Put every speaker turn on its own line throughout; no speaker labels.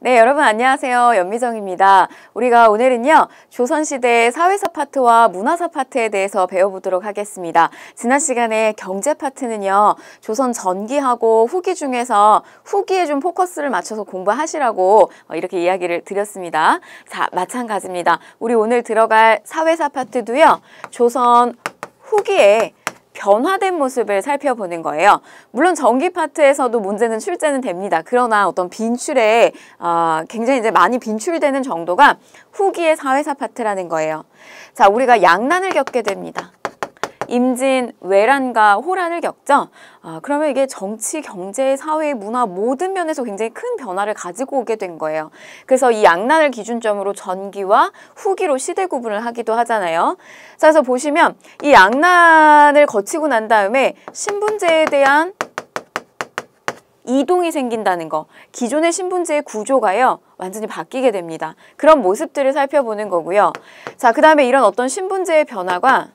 네, 여러분 안녕하세요. 연미정입니다. 우리가 오늘은요. 조선시대의 사회사 파트와 문화사 파트에 대해서 배워보도록 하겠습니다. 지난 시간에 경제 파트는요. 조선 전기하고 후기 중에서 후기에 좀 포커스를 맞춰서 공부하시라고 어, 이렇게 이야기를 드렸습니다. 자, 마찬가지입니다. 우리 오늘 들어갈 사회사 파트도요. 조선 후기에 변화된 모습을 살펴보는 거예요. 물론 전기 파트에서도 문제는 출제는 됩니다. 그러나 어떤 빈출에 어, 굉장히 이제 많이 빈출되는 정도가 후기의 사회사 파트라는 거예요. 자, 우리가 양난을 겪게 됩니다. 임진, 외란과 호란을 겪죠. 아, 그러면 이게 정치, 경제, 사회, 문화 모든 면에서 굉장히 큰 변화를 가지고 오게 된 거예요. 그래서 이 양난을 기준점으로 전기와 후기로 시대 구분을 하기도 하잖아요. 자, 그래서 보시면 이 양난을 거치고 난 다음에 신분제에 대한 이동이 생긴다는 거 기존의 신분제의 구조가요 완전히 바뀌게 됩니다 그런 모습들을 살펴보는 거고요 자그 다음에 이런 어떤 신분제의 변화가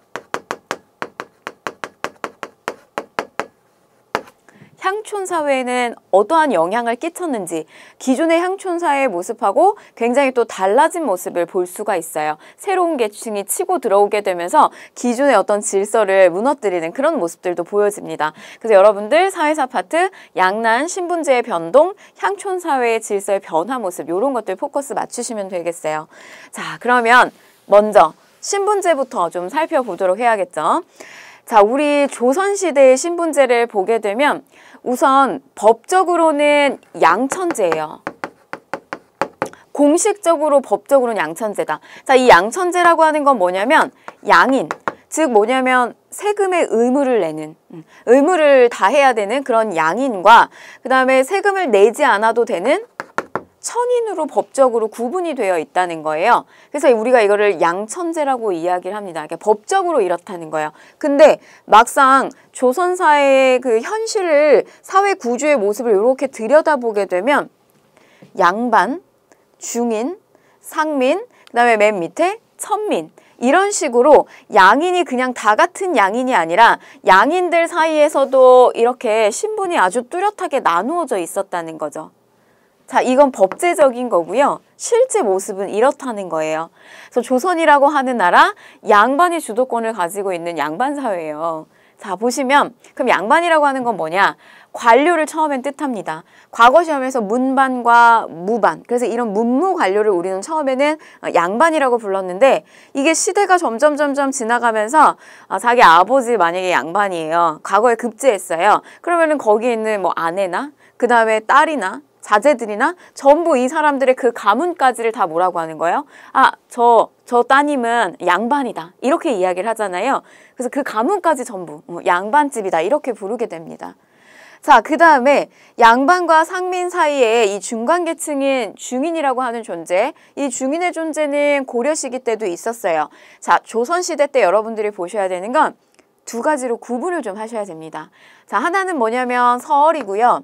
향촌 사회에는 어떠한 영향을 끼쳤는지 기존의 향촌 사회의 모습하고 굉장히 또 달라진 모습을 볼 수가 있어요. 새로운 계층이 치고 들어오게 되면서 기존의 어떤 질서를 무너뜨리는 그런 모습들도 보여집니다. 그래서 여러분들 사회사 파트 양난 신분제의 변동, 향촌 사회의 질서의 변화 모습 이런 것들 포커스 맞추시면 되겠어요. 자 그러면 먼저 신분제부터 좀 살펴보도록 해야겠죠. 자, 우리 조선시대의 신분제를 보게 되면 우선 법적으로는 양천제예요 공식적으로 법적으로는 양천제다 자, 이양천제라고 하는 건 뭐냐면 양인, 즉 뭐냐면 세금의 의무를 내는, 음, 의무를 다해야 되는 그런 양인과 그 다음에 세금을 내지 않아도 되는 천인으로 법적으로 구분이 되어 있다는 거예요. 그래서 우리가 이거를 양천제라고 이야기를 합니다. 그러니까 법적으로 이렇다는 거예요. 근데 막상 조선사회의 그 현실을 사회 구조의 모습을 이렇게 들여다보게 되면 양반, 중인, 상민, 그 다음에 맨 밑에 천민 이런 식으로 양인이 그냥 다 같은 양인이 아니라 양인들 사이에서도 이렇게 신분이 아주 뚜렷하게 나누어져 있었다는 거죠. 자, 이건 법제적인 거고요. 실제 모습은 이렇다는 거예요. 그래서 조선이라고 하는 나라 양반이 주도권을 가지고 있는 양반 사회예요. 자, 보시면 그럼 양반이라고 하는 건 뭐냐? 관료를 처음엔 뜻합니다. 과거 시험에서 문반과 무반. 그래서 이런 문무 관료를 우리는 처음에는 양반이라고 불렀는데 이게 시대가 점점 점점 지나가면서 아, 자기 아버지 만약에 양반이에요. 과거에 급제했어요. 그러면은 거기 있는 뭐 아내나 그 다음에 딸이나 자제들이나 전부 이 사람들의 그 가문까지를 다 뭐라고 하는 거예요? 아, 저, 저 따님은 양반이다. 이렇게 이야기를 하잖아요. 그래서 그 가문까지 전부 뭐 양반집이다. 이렇게 부르게 됩니다. 자, 그 다음에 양반과 상민 사이에 이 중간계층인 중인이라고 하는 존재, 이 중인의 존재는 고려시기 때도 있었어요. 자, 조선시대 때 여러분들이 보셔야 되는 건 두 가지로 구분을 좀 하셔야 됩니다. 자, 하나는 뭐냐면 서얼이고요.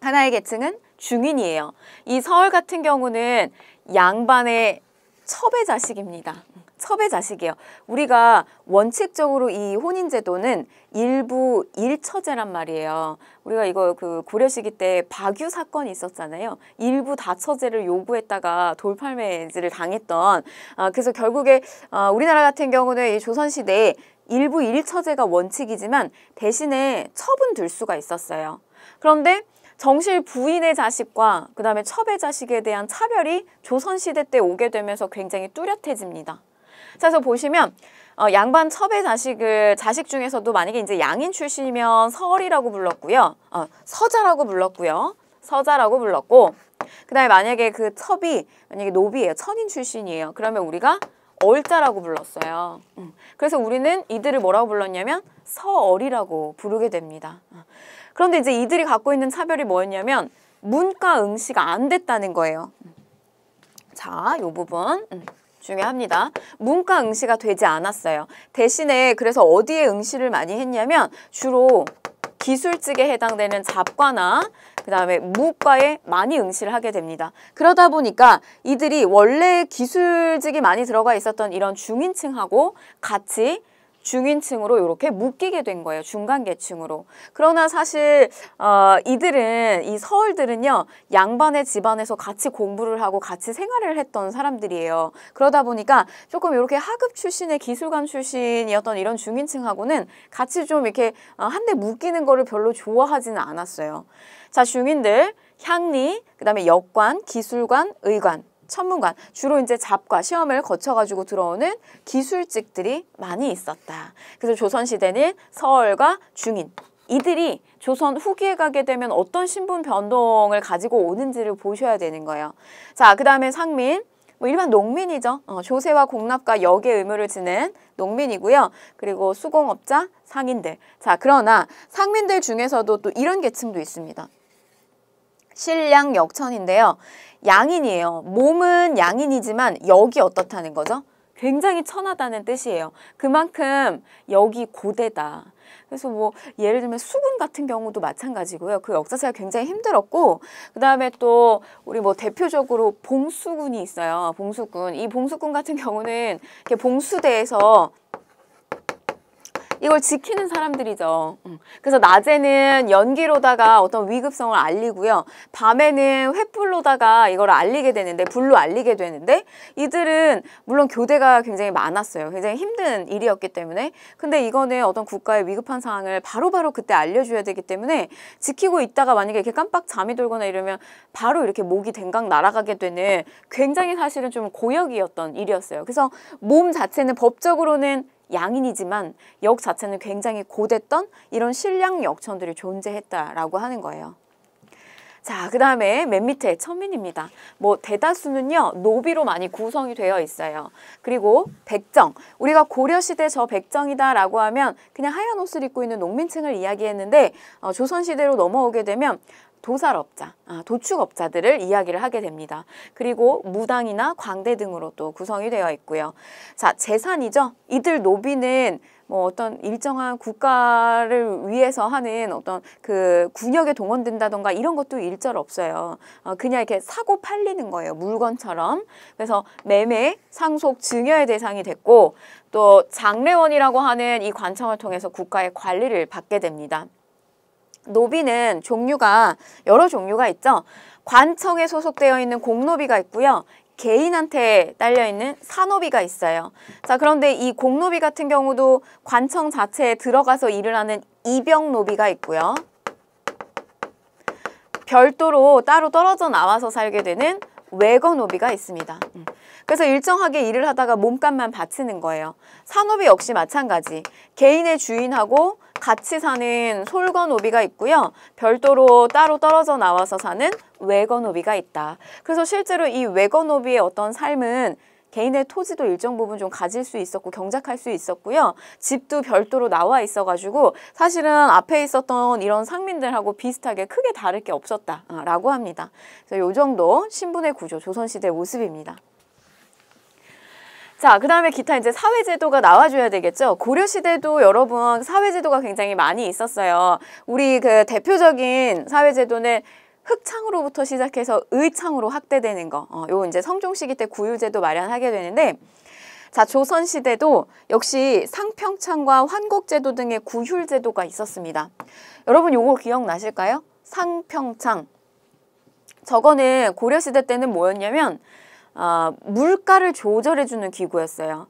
하나의 계층은 중인이에요. 이 서울 같은 경우는 양반의 첩의 자식입니다. 첩의 자식이에요. 우리가 원칙적으로 이 혼인제도는 일부 일처제란 말이에요. 우리가 이거 그 고려시기 때 박유 사건이 있었잖아요. 일부 다처제를 요구했다가 돌팔매질을 당했던. 아, 그래서 결국에 아, 우리나라 같은 경우는 이 조선시대에 일부 일처제가 원칙이지만 대신에 첩은 둘 수가 있었어요. 그런데 정실 부인의 자식과 그 다음에 첩의 자식에 대한 차별이 조선시대 때 오게 되면서 굉장히 뚜렷해집니다. 자, 그래서 보시면 어, 양반 첩의 자식을 자식 중에서도 만약에 이제 양인 출신이면 서얼이라고 불렀고요. 어, 서자라고 불렀고요. 서자라고 불렀고 그 다음에 만약에 그 첩이 만약에 노비예요. 천인 출신이에요. 그러면 우리가 얼자라고 불렀어요. 음. 그래서 우리는 이들을 뭐라고 불렀냐면 서얼이라고 부르게 됩니다. 어. 그런데 이제 이들이 갖고 있는 차별이 뭐였냐면 문과 응시가 안 됐다는 거예요. 자, 요 부분. 음, 중요합니다. 문과 응시가 되지 않았어요. 대신에 그래서 어디에 응시를 많이 했냐면 주로 기술직에 해당되는 잡과나 그 다음에 무과에 많이 응시를 하게 됩니다. 그러다 보니까 이들이 원래 기술직이 많이 들어가 있었던 이런 중인층하고 같이 중인층으로 이렇게 묶이게 된 거예요. 중간계층으로. 그러나 사실 어, 이들은 이 서울들은요. 양반의 집안에서 같이 공부를 하고 같이 생활을 했던 사람들이에요. 그러다 보니까 조금 이렇게 하급 출신의 기술관 출신이었던 이런 중인층하고는 같이 좀 이렇게 어, 한데 묶이는 거를 별로 좋아하지는 않았어요. 자, 중인들 향리, 그 다음에 역관, 기술관, 의관 천문관 주로 이제 잡과 시험을 거쳐가지고 들어오는 기술직들이 많이 있었다. 그래서 조선시대는 서울과 중인 이들이 조선 후기에 가게 되면 어떤 신분 변동을 가지고 오는지를 보셔야 되는 거예요. 자, 그 다음에 상민. 뭐 일반 농민이죠. 어, 조세와 공납과 역의 의무를 지는 농민이고요. 그리고 수공업자, 상인들. 자, 그러나 상민들 중에서도 또 이런 계층도 있습니다. 신량 역천인데요. 양인이에요. 몸은 양인이지만 역이 어떻다는 거죠? 굉장히 천하다는 뜻이에요. 그만큼 역이 고대다. 그래서 뭐 예를 들면 수군 같은 경우도 마찬가지고요. 그 역사세가 굉장히 힘들었고 그다음에 또 우리 뭐 대표적으로 봉수군이 있어요. 봉수군. 이 봉수군 같은 경우는 이렇게 봉수대에서 이걸 지키는 사람들이죠. 음. 그래서 낮에는 연기로다가 어떤 위급성을 알리고요. 밤에는 횃불로다가 이걸 알리게 되는데 불로 알리게 되는데 이들은 물론 교대가 굉장히 많았어요. 굉장히 힘든 일이었기 때문에 근데 이거는 어떤 국가의 위급한 상황을 바로바로 바로 그때 알려줘야 되기 때문에 지키고 있다가 만약에 이렇게 깜빡 잠이 돌거나 이러면 바로 이렇게 목이 댕강 날아가게 되는 굉장히 사실은 좀 고역이었던 일이었어요. 그래서 몸 자체는 법적으로는 양인이지만 역 자체는 굉장히 고됐던 이런 신량 역천들이 존재했다라고 하는 거예요. 자, 그 다음에 맨 밑에 천민입니다. 뭐 대다수는요, 노비로 많이 구성이 되어 있어요. 그리고 백정, 우리가 고려시대 저 백정이다라고 하면 그냥 하얀 옷을 입고 있는 농민층을 이야기했는데 어, 조선시대로 넘어오게 되면 도살업자, 아, 도축업자들을 이야기를 하게 됩니다. 그리고 무당이나 광대 등으로 또 구성이 되어 있고요. 자, 재산이죠. 이들 노비는 뭐 어떤 일정한 국가를 위해서 하는 어떤 그 군역에 동원된다던가 이런 것도 일절 없어요. 어, 그냥 이렇게 사고 팔리는 거예요. 물건처럼. 그래서 매매, 상속, 증여의 대상이 됐고 또 장례원이라고 하는 이 관청을 통해서 국가의 관리를 받게 됩니다. 노비는 종류가 여러 종류가 있죠. 관청에 소속되어 있는 공노비가 있고요. 개인한테 딸려있는 산노비가 있어요. 자, 그런데 이 공노비 같은 경우도 관청 자체에 들어가서 일을 하는 이병노비가 있고요. 별도로 따로 떨어져 나와서 살게 되는 외거노비가 있습니다. 음. 그래서 일정하게 일을 하다가 몸값만 바치는 거예요. 산업이 역시 마찬가지. 개인의 주인하고 같이 사는 솔건 오비가 있고요. 별도로 따로 떨어져 나와서 사는 외건 오비가 있다. 그래서 실제로 이 외건 오비의 어떤 삶은 개인의 토지도 일정 부분 좀 가질 수 있었고 경작할 수 있었고요. 집도 별도로 나와 있어가지고 사실은 앞에 있었던 이런 상민들하고 비슷하게 크게 다를 게 없었다라고 합니다. 그래서 이 정도 신분의 구조 조선시대 모습입니다. 자, 그 다음에 기타 이제 사회제도가 나와줘야 되겠죠. 고려시대도 여러분 사회제도가 굉장히 많이 있었어요. 우리 그 대표적인 사회제도는 흑창으로부터 시작해서 의창으로 확대되는 거. 어, 요 이제 성종시기 때 구유제도 마련하게 되는데 자, 조선시대도 역시 상평창과 환곡제도 등의 구휼제도가 있었습니다. 여러분 요거 기억나실까요? 상평창. 저거는 고려시대 때는 뭐였냐면 어, 물가를 조절해주는 기구였어요.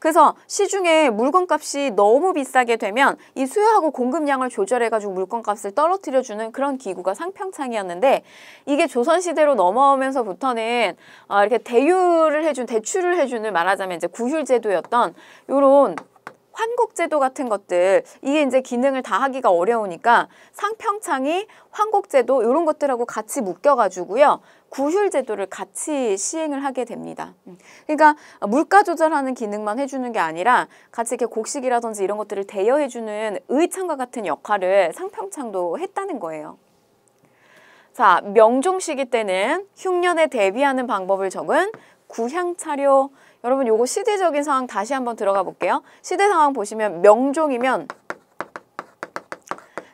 그래서 시중에 물건값이 너무 비싸게 되면 이 수요하고 공급량을 조절해가지고 물건값을 떨어뜨려주는 그런 기구가 상평창이었는데 이게 조선시대로 넘어오면서부터는 아, 이렇게 대유를 해준 대출을 해주는 말하자면 이제 구휼제도였던 요런 환국제도 같은 것들 이게 이제 기능을 다 하기가 어려우니까 상평창이 환국제도 이런 것들하고 같이 묶여가지고요. 구휼제도를 같이 시행을 하게 됩니다. 음. 그러니까 물가 조절하는 기능만 해주는 게 아니라 같이 이렇게 곡식이라든지 이런 것들을 대여해주는 의창과 같은 역할을 상평창도 했다는 거예요. 자, 명종 시기 때는 흉년에 대비하는 방법을 적은 구향차료 여러분 요거 시대적인 상황 다시 한번 들어가 볼게요. 시대 상황 보시면 명종이면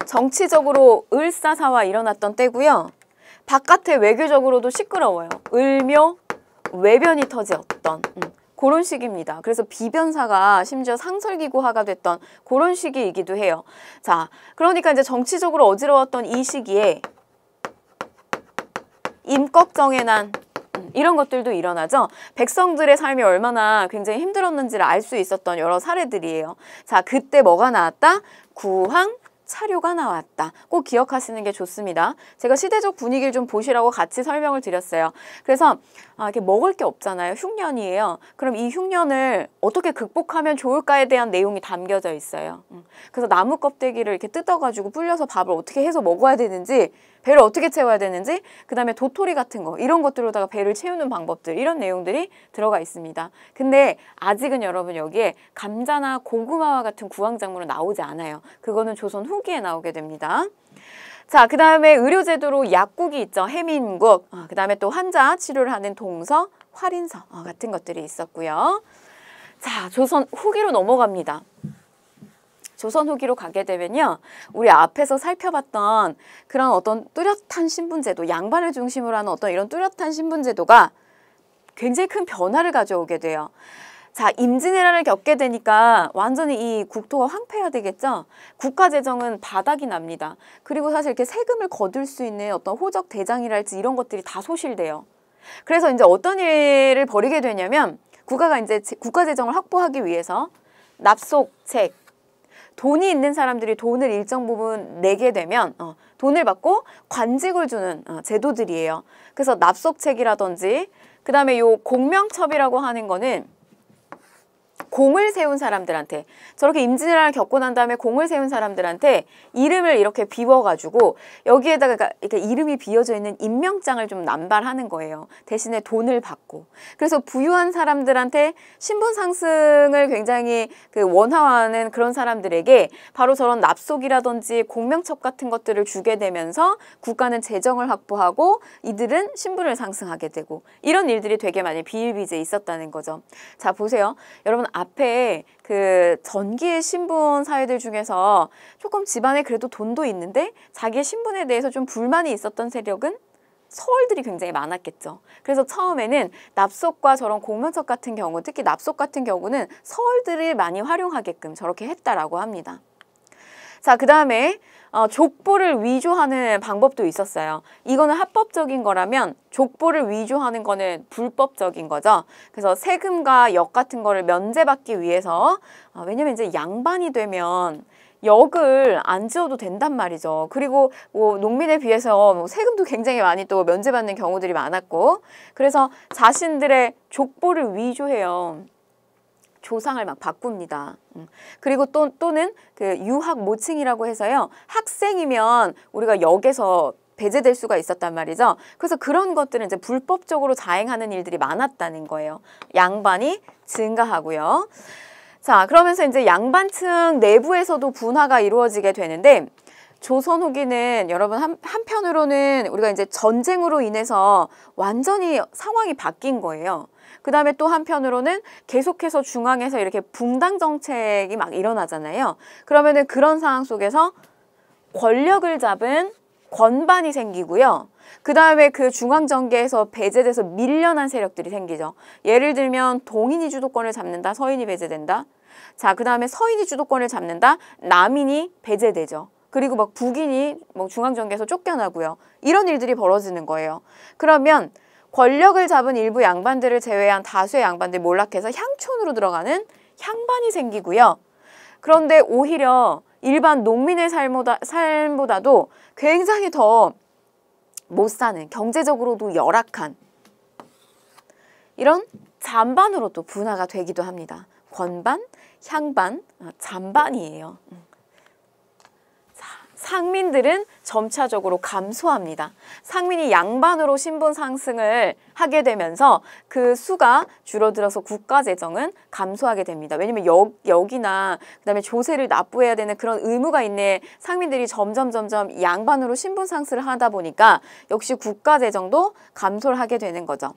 정치적으로 을사사와 일어났던 때고요. 바깥에 외교적으로도 시끄러워요. 을묘 외변이 터지었던 음, 그런 시기입니다. 그래서 비변사가 심지어 상설기구화가 됐던 그런 시기이기도 해요. 자, 그러니까 이제 정치적으로 어지러웠던 이 시기에 임꺽정의 난 이런 것들도 일어나죠. 백성들의 삶이 얼마나 굉장히 힘들었는지를 알 수 있었던 여러 사례들이에요. 자, 그때 뭐가 나왔다? 구황 차료가 나왔다. 꼭 기억하시는 게 좋습니다. 제가 시대적 분위기를 좀 보시라고 같이 설명을 드렸어요. 그래서 아, 이렇게 먹을 게 없잖아요. 흉년이에요. 그럼 이 흉년을 어떻게 극복하면 좋을까에 대한 내용이 담겨져 있어요. 음. 그래서 나무 껍데기를 이렇게 뜯어가지고 불려서 밥을 어떻게 해서 먹어야 되는지 배를 어떻게 채워야 되는지 그 다음에 도토리 같은 거 이런 것들로다가 배를 채우는 방법들 이런 내용들이 들어가 있습니다. 근데 아직은 여러분 여기에 감자나 고구마와 같은 구황작물은 나오지 않아요. 그거는 조선 후기에 나오게 됩니다. 자, 그 다음에 의료제도로 약국이 있죠. 해민국. 어, 그 다음에 또 환자 치료를 하는 동서, 활인서 어, 같은 것들이 있었고요. 자, 조선 후기로 넘어갑니다. 조선 후기로 가게 되면요. 우리 앞에서 살펴봤던 그런 어떤 뚜렷한 신분제도, 양반을 중심으로 하는 어떤 이런 뚜렷한 신분제도가 굉장히 큰 변화를 가져오게 돼요. 자, 임진왜란을 겪게 되니까 완전히 이 국토가 황폐화되겠죠. 국가 재정은 바닥이 납니다. 그리고 사실 이렇게 세금을 거둘 수 있는 어떤 호적 대장이랄지 이런 것들이 다 소실돼요. 그래서 이제 어떤 일을 벌이게 되냐면 국가가 이제 국가 재정을 확보하기 위해서 납속책, 돈이 있는 사람들이 돈을 일정 부분 내게 되면 어, 돈을 받고 관직을 주는 어, 제도들이에요. 그래서 납속책이라든지 그 다음에 요 공명첩이라고 하는 거는 공을 세운 사람들한테 저렇게 임진왜란을 겪고 난 다음에 공을 세운 사람들한테 이름을 이렇게 비워가지고 여기에다가 그러니까 이렇게 이름이 비어져 있는 임명장을 좀 남발하는 거예요. 대신에 돈을 받고 그래서 부유한 사람들한테 신분 상승을 굉장히 그 원화하는 그런 사람들에게 바로 저런 납속이라든지 공명첩 같은 것들을 주게 되면서 국가는 재정을 확보하고 이들은 신분을 상승하게 되고 이런 일들이 되게 많이 비일비재 있었다는 거죠. 자 보세요. 여러분 앞에 그 전기의 신분 사회들 중에서 조금 집안에 그래도 돈도 있는데 자기의 신분에 대해서 좀 불만이 있었던 세력은 서울들이 굉장히 많았겠죠. 그래서 처음에는 납속과 저런 공면석 같은 경우, 특히 납속 같은 경우는 서울들을 많이 활용하게끔 저렇게 했다라고 합니다. 자, 그 다음에 어, 족보를 위조하는 방법도 있었어요. 이거는 합법적인 거라면 족보를 위조하는 거는 불법적인 거죠. 그래서 세금과 역 같은 거를 면제받기 위해서 어, 왜냐면 이제 양반이 되면 역을 안 지어도 된단 말이죠. 그리고 뭐 농민에 비해서 뭐 세금도 굉장히 많이 또 면제받는 경우들이 많았고 그래서 자신들의 족보를 위조해요. 조상을 막 바꿉니다. 음. 그리고 또, 또는 그 유학 모칭이라고 해서요. 학생이면 우리가 역에서 배제될 수가 있었단 말이죠. 그래서 그런 것들은 이제 불법적으로 자행하는 일들이 많았다는 거예요. 양반이 증가하고요. 자, 그러면서 이제 양반층 내부에서도 분화가 이루어지게 되는데 조선 후기는 여러분 한, 한편으로는 우리가 이제 전쟁으로 인해서 완전히 상황이 바뀐 거예요. 그 다음에 또 한편으로는 계속해서 중앙에서 이렇게 붕당 정책이 막 일어나잖아요. 그러면은 그런 상황 속에서 권력을 잡은 권반이 생기고요. 그 다음에 그 중앙정계에서 배제돼서 밀려난 세력들이 생기죠. 예를 들면 동인이 주도권을 잡는다. 서인이 배제된다. 자, 그 다음에 서인이 주도권을 잡는다. 남인이 배제되죠. 그리고 막 북인이 뭐 중앙정계에서 쫓겨나고요. 이런 일들이 벌어지는 거예요. 그러면 권력을 잡은 일부 양반들을 제외한 다수의 양반들이 몰락해서 향촌으로 들어가는 향반이 생기고요. 그런데 오히려 일반 농민의 삶보다, 삶보다도 굉장히 더 못 사는 경제적으로도 열악한 이런 잔반으로 또 분화가 되기도 합니다. 권반, 향반, 어, 잔반이에요. 음. 상민들은 점차적으로 감소합니다. 상민이 양반으로 신분 상승을 하게 되면서 그 수가 줄어들어서 국가 재정은 감소하게 됩니다. 왜냐면 역, 역이나 그다음에 조세를 납부해야 되는 그런 의무가 있네 상민들이 점점 점점 양반으로 신분 상승을 하다 보니까 역시 국가 재정도 감소를 하게 되는 거죠.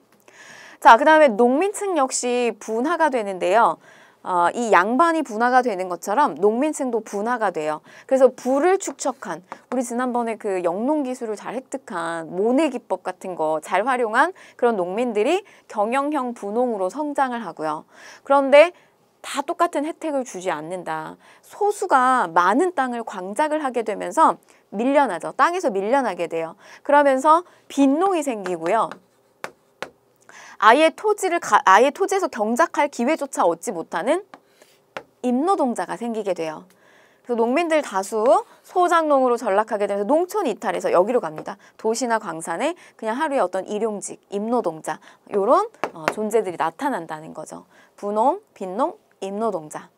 자, 그 다음에 농민층 역시 분화가 되는데요. 어, 이 양반이 분화가 되는 것처럼 농민층도 분화가 돼요. 그래서 부를 축적한 우리 지난번에 그 영농 기술을 잘 획득한 모내 기법 같은 거 잘 활용한 그런 농민들이 경영형 분홍으로 성장을 하고요. 그런데 다 똑같은 혜택을 주지 않는다. 소수가 많은 땅을 광작을 하게 되면서 밀려나죠. 땅에서 밀려나게 돼요. 그러면서 빈농이 생기고요. 아예 토지를 가, 아예 토지에서 경작할 기회조차 얻지 못하는 임노동자가 생기게 돼요. 그래서 농민들 다수 소장농으로 전락하게 되면서 농촌 이탈해서 여기로 갑니다. 도시나 광산에 그냥 하루에 어떤 일용직, 임노동자 이런 어, 존재들이 나타난다는 거죠. 분농 빈농, 임노동자.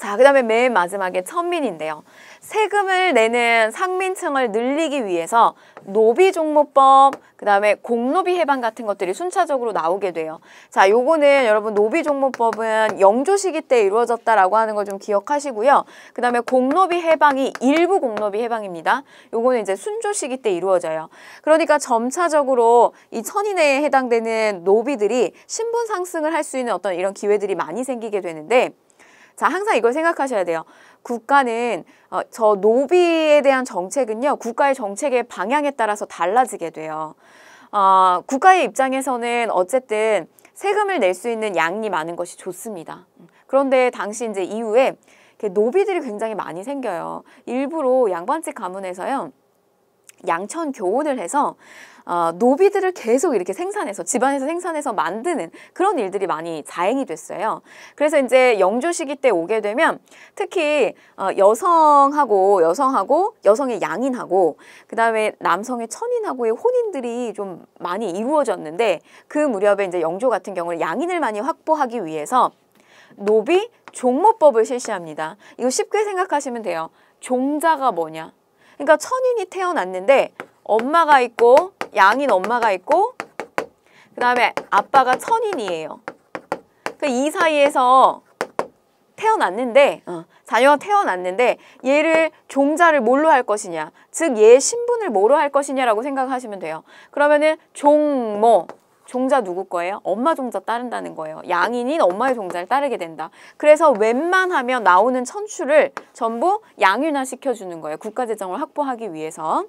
자, 그 다음에 맨 마지막에 천민인데요. 세금을 내는 상민층을 늘리기 위해서 노비 종목법그 다음에 공노비 해방 같은 것들이 순차적으로 나오게 돼요. 자, 요거는 여러분 노비 종목법은 영조시기 때 이루어졌다라고 하는 걸 좀 기억하시고요. 그 다음에 공노비 해방이 일부 공노비 해방입니다. 요거는 이제 순조시기 때 이루어져요. 그러니까 점차적으로 이 천인에 해당되는 노비들이 신분 상승을 할 수 있는 어떤 이런 기회들이 많이 생기게 되는데 자, 항상 이걸 생각하셔야 돼요. 국가는 어, 저 노비에 대한 정책은요. 국가의 정책의 방향에 따라서 달라지게 돼요. 어, 국가의 입장에서는 어쨌든 세금을 낼 수 있는 양이 많은 것이 좋습니다. 그런데 당시 이제 이후에 노비들이 굉장히 많이 생겨요. 일부러 양반집 가문에서요. 양천 교혼을 해서 어, 노비들을 계속 이렇게 생산해서 집안에서 생산해서 만드는 그런 일들이 많이 자행이 됐어요. 그래서 이제 영조 시기 때 오게 되면 특히 어, 여성하고 여성하고 여성의 양인하고 그다음에 남성의 천인하고의 혼인들이 좀 많이 이루어졌는데 그 무렵에 이제 영조 같은 경우는 양인을 많이 확보하기 위해서 노비 종모법을 실시합니다. 이거 쉽게 생각하시면 돼요. 종자가 뭐냐? 그러니까 천인이 태어났는데 엄마가 있고 양인 엄마가 있고 그 다음에 아빠가 천인이에요. 그이 그러니까 사이에서 태어났는데 어, 자녀가 태어났는데 얘를 종자를 뭘로 할 것이냐 즉 얘 신분을 뭐로 할 것이냐라고 생각하시면 돼요. 그러면은 종모 종자 누구 거예요? 엄마 종자 따른다는 거예요. 양인인 엄마의 종자를 따르게 된다. 그래서 웬만하면 나오는 천추를 전부 양윤화 시켜주는 거예요. 국가재정을 확보하기 위해서.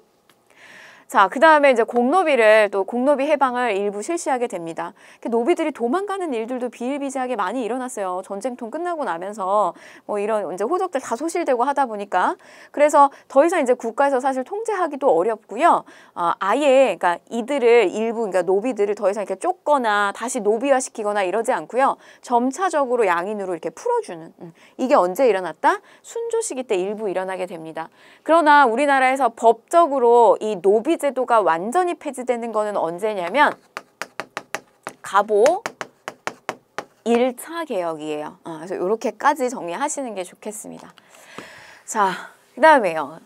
자, 그 다음에 이제 공노비를 또 공노비 해방을 일부 실시하게 됩니다. 노비들이 도망가는 일들도 비일비재하게 많이 일어났어요. 전쟁통 끝나고 나면서 뭐 이런 이제 호적들 다 소실되고 하다 보니까 그래서 더 이상 이제 국가에서 사실 통제하기도 어렵고요. 아, 아예 그러니까 이들을 일부 그러니까 노비들을 더 이상 이렇게 쫓거나 다시 노비화시키거나 이러지 않고요. 점차적으로 양인으로 이렇게 풀어주는 음. 이게 언제 일어났다? 순조 시기 때 일부 일어나게 됩니다. 그러나 우리나라에서 법적으로 이 노비 제도가 완전히 폐지되는 거는 언제냐면 가보 1차 개혁이에요. 아, 그래서 이렇게까지 정리하시는 게 좋겠습니다. 자, 그 다음에요.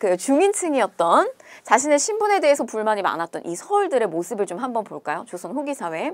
그주민층이었던 자신의 신분에 대해서 불만이 많았던 이 서울들의 모습을 좀 한번 볼까요? 조선 후기 사회.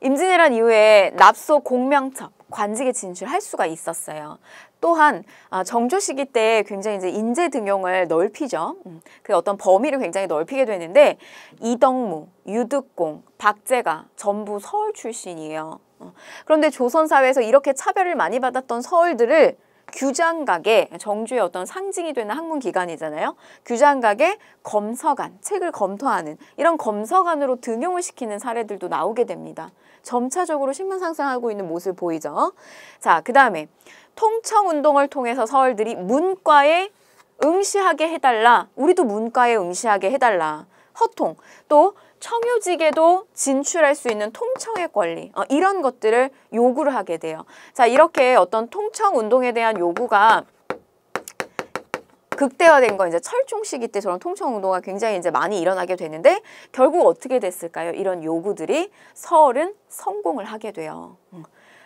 임진왜란 이후에 납소 공명첩 관직에 진출할 수가 있었어요. 또한 아, 정조 시기 때 굉장히 이제 인재 등용을 넓히죠. 음, 그 어떤 범위를 굉장히 넓히게 되는데 이덕무, 유득공, 박재가 전부 서울 출신이에요. 어, 그런데 조선 사회에서 이렇게 차별을 많이 받았던 서울들을 규장각의 정주의 어떤 상징이 되는 학문 기관이잖아요. 규장각의 검서관, 책을 검토하는 이런 검서관으로 등용을 시키는 사례들도 나오게 됩니다. 점차적으로 신문 상승하고 있는 모습 보이죠. 자, 그다음에 통청 운동을 통해서 서울들이 문과에 응시하게 해달라. 우리도 문과에 응시하게 해달라. 허통, 또 청유직에도 진출할 수 있는 통청의 권리 어, 이런 것들을 요구를 하게 돼요. 자 이렇게 어떤 통청 운동에 대한 요구가 극대화된 거 이제 철종 시기 때 저런 통청 운동이 굉장히 이제 많이 일어나게 되는데 결국 어떻게 됐을까요? 이런 요구들이 서울은 성공을 하게 돼요. 음.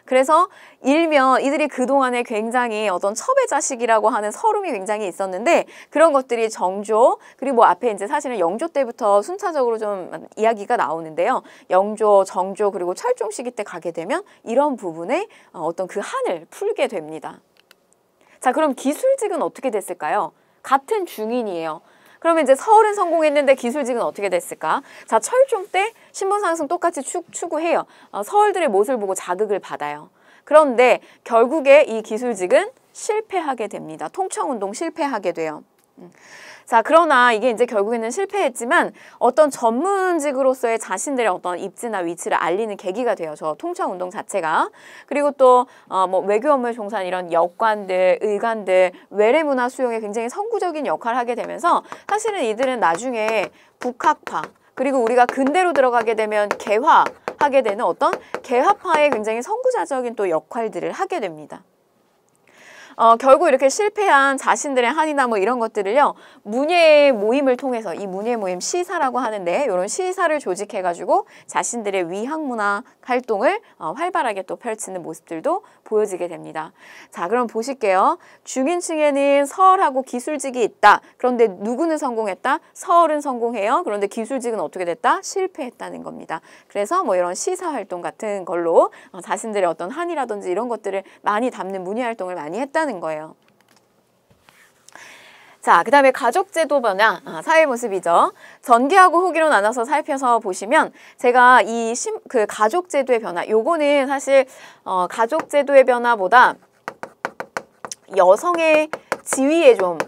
그래서 일면 이들이 그동안에 굉장히 어떤 첩의자식이라고 하는 서름이 굉장히 있었는데 그런 것들이 정조 그리고 뭐 앞에 이제 사실은 영조 때부터 순차적으로 좀 이야기가 나오는데요. 영조, 정조 그리고 철종 시기 때 가게 되면 이런 부분에 어, 어떤 그 한을 풀게 됩니다. 자 그럼 기술직은 어떻게 됐을까요? 같은 중인이에요. 그러면 이제 서울은 성공했는데 기술직은 어떻게 됐을까? 자, 철종 때 신분 상승 똑같이 추, 추 구해요 어, 서울들의 모습을 보고 자극을 받아요. 그런데 결국에 이 기술직은 실패하게 됩니다. 통청운동 실패하게 돼요. 음. 자, 그러나 이게 이제 결국에는 실패했지만 어떤 전문직으로서의 자신들의 어떤 입지나 위치를 알리는 계기가 돼요. 저 통창 운동 자체가. 그리고 또, 어, 뭐 외교 업무에 종사한 이런 역관들, 의관들, 외래 문화 수용에 굉장히 선구적인 역할을 하게 되면서 사실은 이들은 나중에 북학파, 그리고 우리가 근대로 들어가게 되면 개화하게 되는 어떤 개화파의 굉장히 선구자적인 또 역할들을 하게 됩니다. 어, 결국 이렇게 실패한 자신들의 한이나 뭐 이런 것들을요 문예 의 모임을 통해서 이 문예 모임 시사라고 하는데 이런 시사를 조직해가지고 자신들의 위학 문화 활동을 어, 활발하게 또 펼치는 모습들도 보여지게 됩니다. 자, 그럼 보실게요. 중인층에는 서울하고 기술직이 있다. 그런데 누구는 성공했다? 서울은 성공해요. 그런데 기술직은 어떻게 됐다? 실패했다는 겁니다. 그래서 뭐 이런 시사활동 같은 걸로 어, 자신들의 어떤 한이라든지 이런 것들을 많이 담는 문의활동을 많이 했다는 거예요. 자, 그 다음에 가족제도 변화, 아, 사회 모습이죠. 전기하고 후기로 나눠서 살펴서 보시면 제가 이 심, 그 가족제도의 변화, 요거는 사실 어, 가족제도의 변화보다 여성의 지위에 좀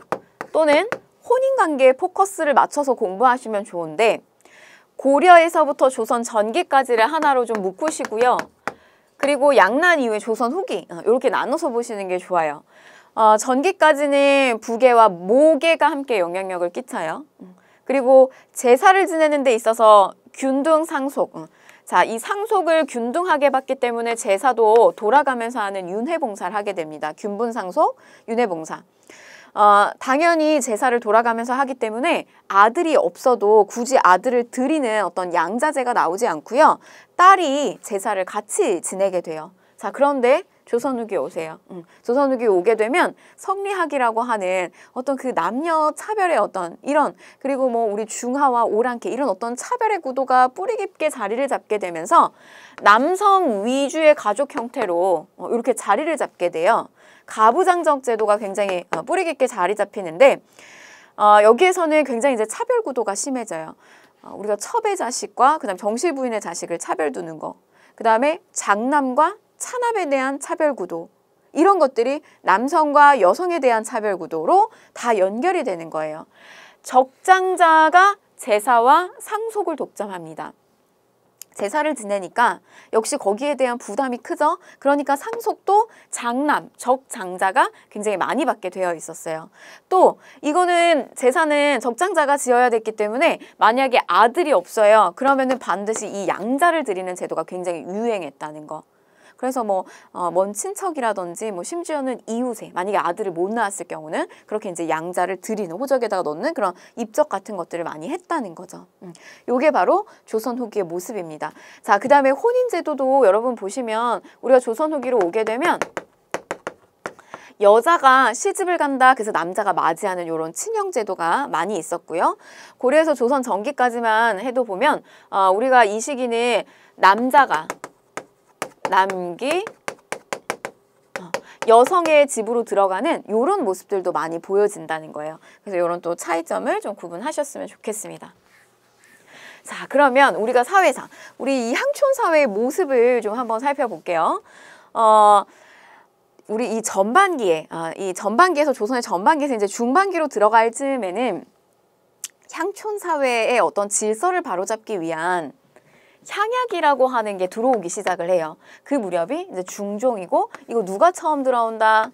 또는 혼인관계에 포커스를 맞춰서 공부하시면 좋은데 고려에서부터 조선 전기까지를 하나로 좀 묶으시고요. 그리고 양난 이후에 조선 후기 이렇게 어, 나눠서 보시는 게 좋아요. 어, 전기까지는 부계와 모계가 함께 영향력을 끼쳐요. 음. 그리고 제사를 지내는 데 있어서 균등 상속. 음. 자, 이 상속을 균등하게 받기 때문에 제사도 돌아가면서 하는 윤회봉사를 하게 됩니다. 균분상속, 윤회봉사. 어, 당연히 제사를 돌아가면서 하기 때문에 아들이 없어도 굳이 아들을 드리는 어떤 양자제가 나오지 않고요. 딸이 제사를 같이 지내게 돼요. 자, 그런데 조선욱이 오세요. 음. 조선욱이 오게 되면 성리학이라고 하는 어떤 그 남녀 차별의 어떤 이런 그리고 뭐 우리 중하와 오랑캐 이런 어떤 차별의 구도가 뿌리 깊게 자리를 잡게 되면서 남성 위주의 가족 형태로 어, 이렇게 자리를 잡게 돼요. 가부장적 제도가 굉장히 어, 뿌리 깊게 자리 잡히는데 어, 여기에서는 굉장히 이제 차별 구도가 심해져요. 어, 우리가 첩의 자식과 그다음 정실부인의 자식을 차별 두는 거. 그다음에 장남과 산업에 대한 차별구도 이런 것들이 남성과 여성에 대한 차별구도로 다 연결이 되는 거예요. 적장자가 제사와 상속을 독점합니다. 제사를 지내니까 역시 거기에 대한 부담이 크죠. 그러니까 상속도 장남, 적 장자가 굉장히 많이 받게 되어 있었어요. 또 이거는 제사는 적장자가 지어야 됐기 때문에 만약에 아들이 없어요. 그러면은 반드시 이 양자를 드리는 제도가 굉장히 유행했다는 거. 그래서 뭐, 어, 먼 친척이라든지 뭐 심지어는 이웃에, 만약에 아들을 못 낳았을 경우는 그렇게 이제 양자를 들이는, 호적에다가 넣는 그런 입적 같은 것들을 많이 했다는 거죠. 음. 요게 바로 조선 후기의 모습입니다. 자, 그 다음에 혼인제도도 여러분 보시면 우리가 조선 후기로 오게 되면 여자가 시집을 간다 그래서 남자가 맞이하는 이런 친형 제도가 많이 있었고요. 고려에서 조선 전기까지만 해도 보면 어, 우리가 이 시기는 남자가 남기 어, 여성의 집으로 들어가는 이런 모습들도 많이 보여진다는 거예요. 그래서 이런 또 차이점을 좀 구분하셨으면 좋겠습니다. 자 그러면 우리가 사회상 우리 이향촌 사회의 모습을 좀 한번 살펴볼게요. 어, 우리 이 전반기에 아, 이 전반기에서 조선의 전반기에서 이제 중반기로 들어갈 즈음에는 향촌 사회의 어떤 질서를 바로잡기 위한 향약이라고 하는 게 들어오기 시작을 해요. 그 무렵이 이제 중종이고 이거 누가 처음 들어온다?